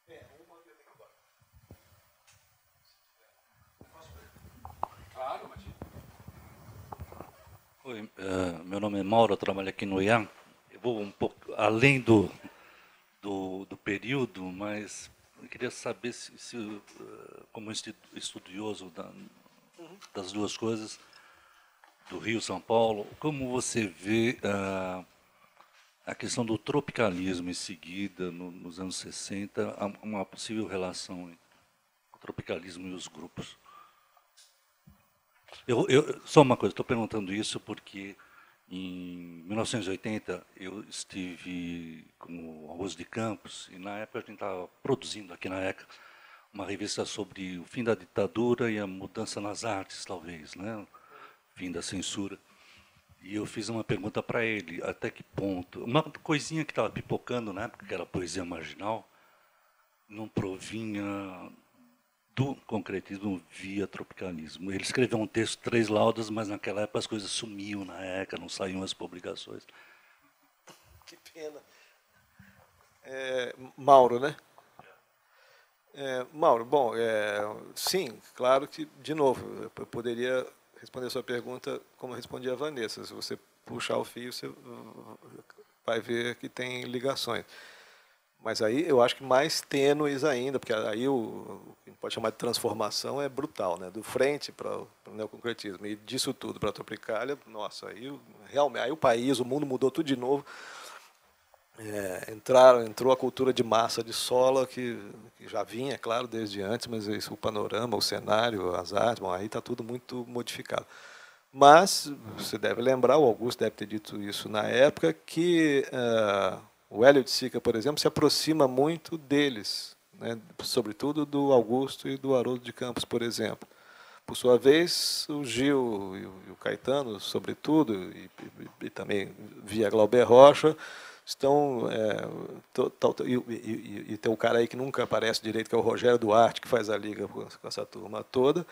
É, Oi, é, meu nome é Mauro, trabalho aqui no IAM um pouco além do, do, do período, mas eu queria saber se, se eh, como estudioso da, das duas coisas, do Rio São Paulo, como você vê a, ah, a questão do tropicalismo em seguida, no, nos anos 60, uma possível relação entre o tropicalismo e os grupos? Eu, eu, só uma coisa, estou perguntando isso porque em 1980, eu estive com o Arroz de Campos, e na época a gente estava produzindo aqui na ECA uma revista sobre o fim da ditadura e a mudança nas artes, talvez, né? fim da censura. E eu fiz uma pergunta para ele, até que ponto... Uma coisinha que estava pipocando na época, que era poesia marginal, não provinha do concretismo via tropicalismo. Ele escreveu um texto, Três Laudas, mas naquela época as coisas sumiam na ECA, não saíam as publicações. Que pena. É, Mauro, né? É, Mauro, bom, é, sim, claro que, de novo, eu poderia responder a sua pergunta como eu respondi a Vanessa. Se você puxar o fio, você vai ver que tem ligações. Mas aí eu acho que mais tênues ainda, porque aí o, o que pode chamar de transformação é brutal, né? Do frente para o neoconcretismo e disso tudo para a Tropicália, nossa, aí realmente aí o país, o mundo mudou tudo de novo. É, entraram, entrou a cultura de massa de sola que, que já vinha, é claro, desde antes, mas isso, o panorama, o cenário, as artes, bom, aí está tudo muito modificado. Mas você deve lembrar, o Augusto deve ter dito isso na época, que uh, o Hélio de Sica, por exemplo, se aproxima muito deles, né? sobretudo do Augusto e do Haroldo de Campos, por exemplo. Por sua vez, o Gil e o Caetano, sobretudo, e, e, e também via Glauber Rocha, estão. É, to, to, e, e, e, tem um cara aí que nunca aparece direito, que é o Rogério Duarte, que faz a liga com, essa turma toda.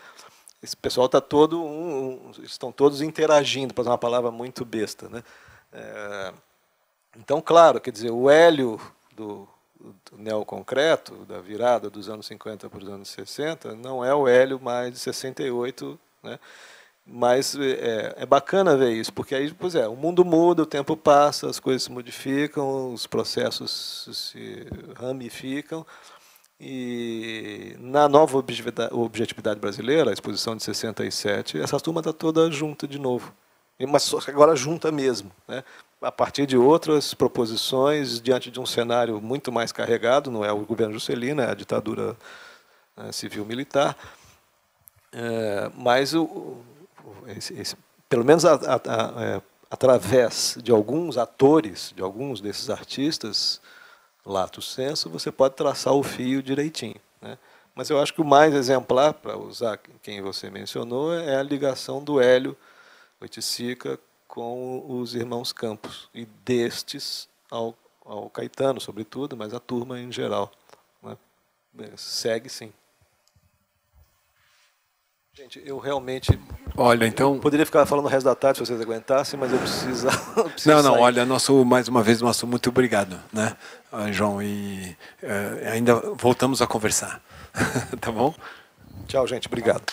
Esse pessoal está todo. Um, um, estão todos interagindo, para usar uma palavra muito besta. Né? É, então, claro, quer dizer, o hélio do, do neoconcreto, da virada dos anos 50 para os anos 60, não é o hélio mais de 68, né? Mas é, é, é, bacana ver isso, porque aí, pois é, o mundo muda, o tempo passa, as coisas se modificam, os processos se ramificam. E na nova objetividade, brasileira, a exposição de 67, essa turma está toda junta de novo. Mas agora junta mesmo. Né? a partir de outras proposições, diante de um cenário muito mais carregado, não é o governo Juscelino, é a ditadura né, civil-militar, é, mas o, esse, esse, pelo menos a, a, a, é, através de alguns atores, de alguns desses artistas, lato senso, você pode traçar o fio direitinho. Né? Mas eu acho que o mais exemplar, para usar quem você mencionou, é a ligação do Hélio Oiticica com os irmãos Campos, e destes ao, ao Caetano, sobretudo, mas a turma em geral. Né? Segue sim. Gente, eu realmente. Olha, então. poderia ficar falando o resto da tarde se vocês aguentassem, mas eu preciso. (laughs) Eu preciso não, não, sair. olha, nosso, mais uma vez, nosso muito obrigado, né, ah, João? E é, ainda voltamos a conversar. (laughs) tá bom? Tchau, gente. Obrigado.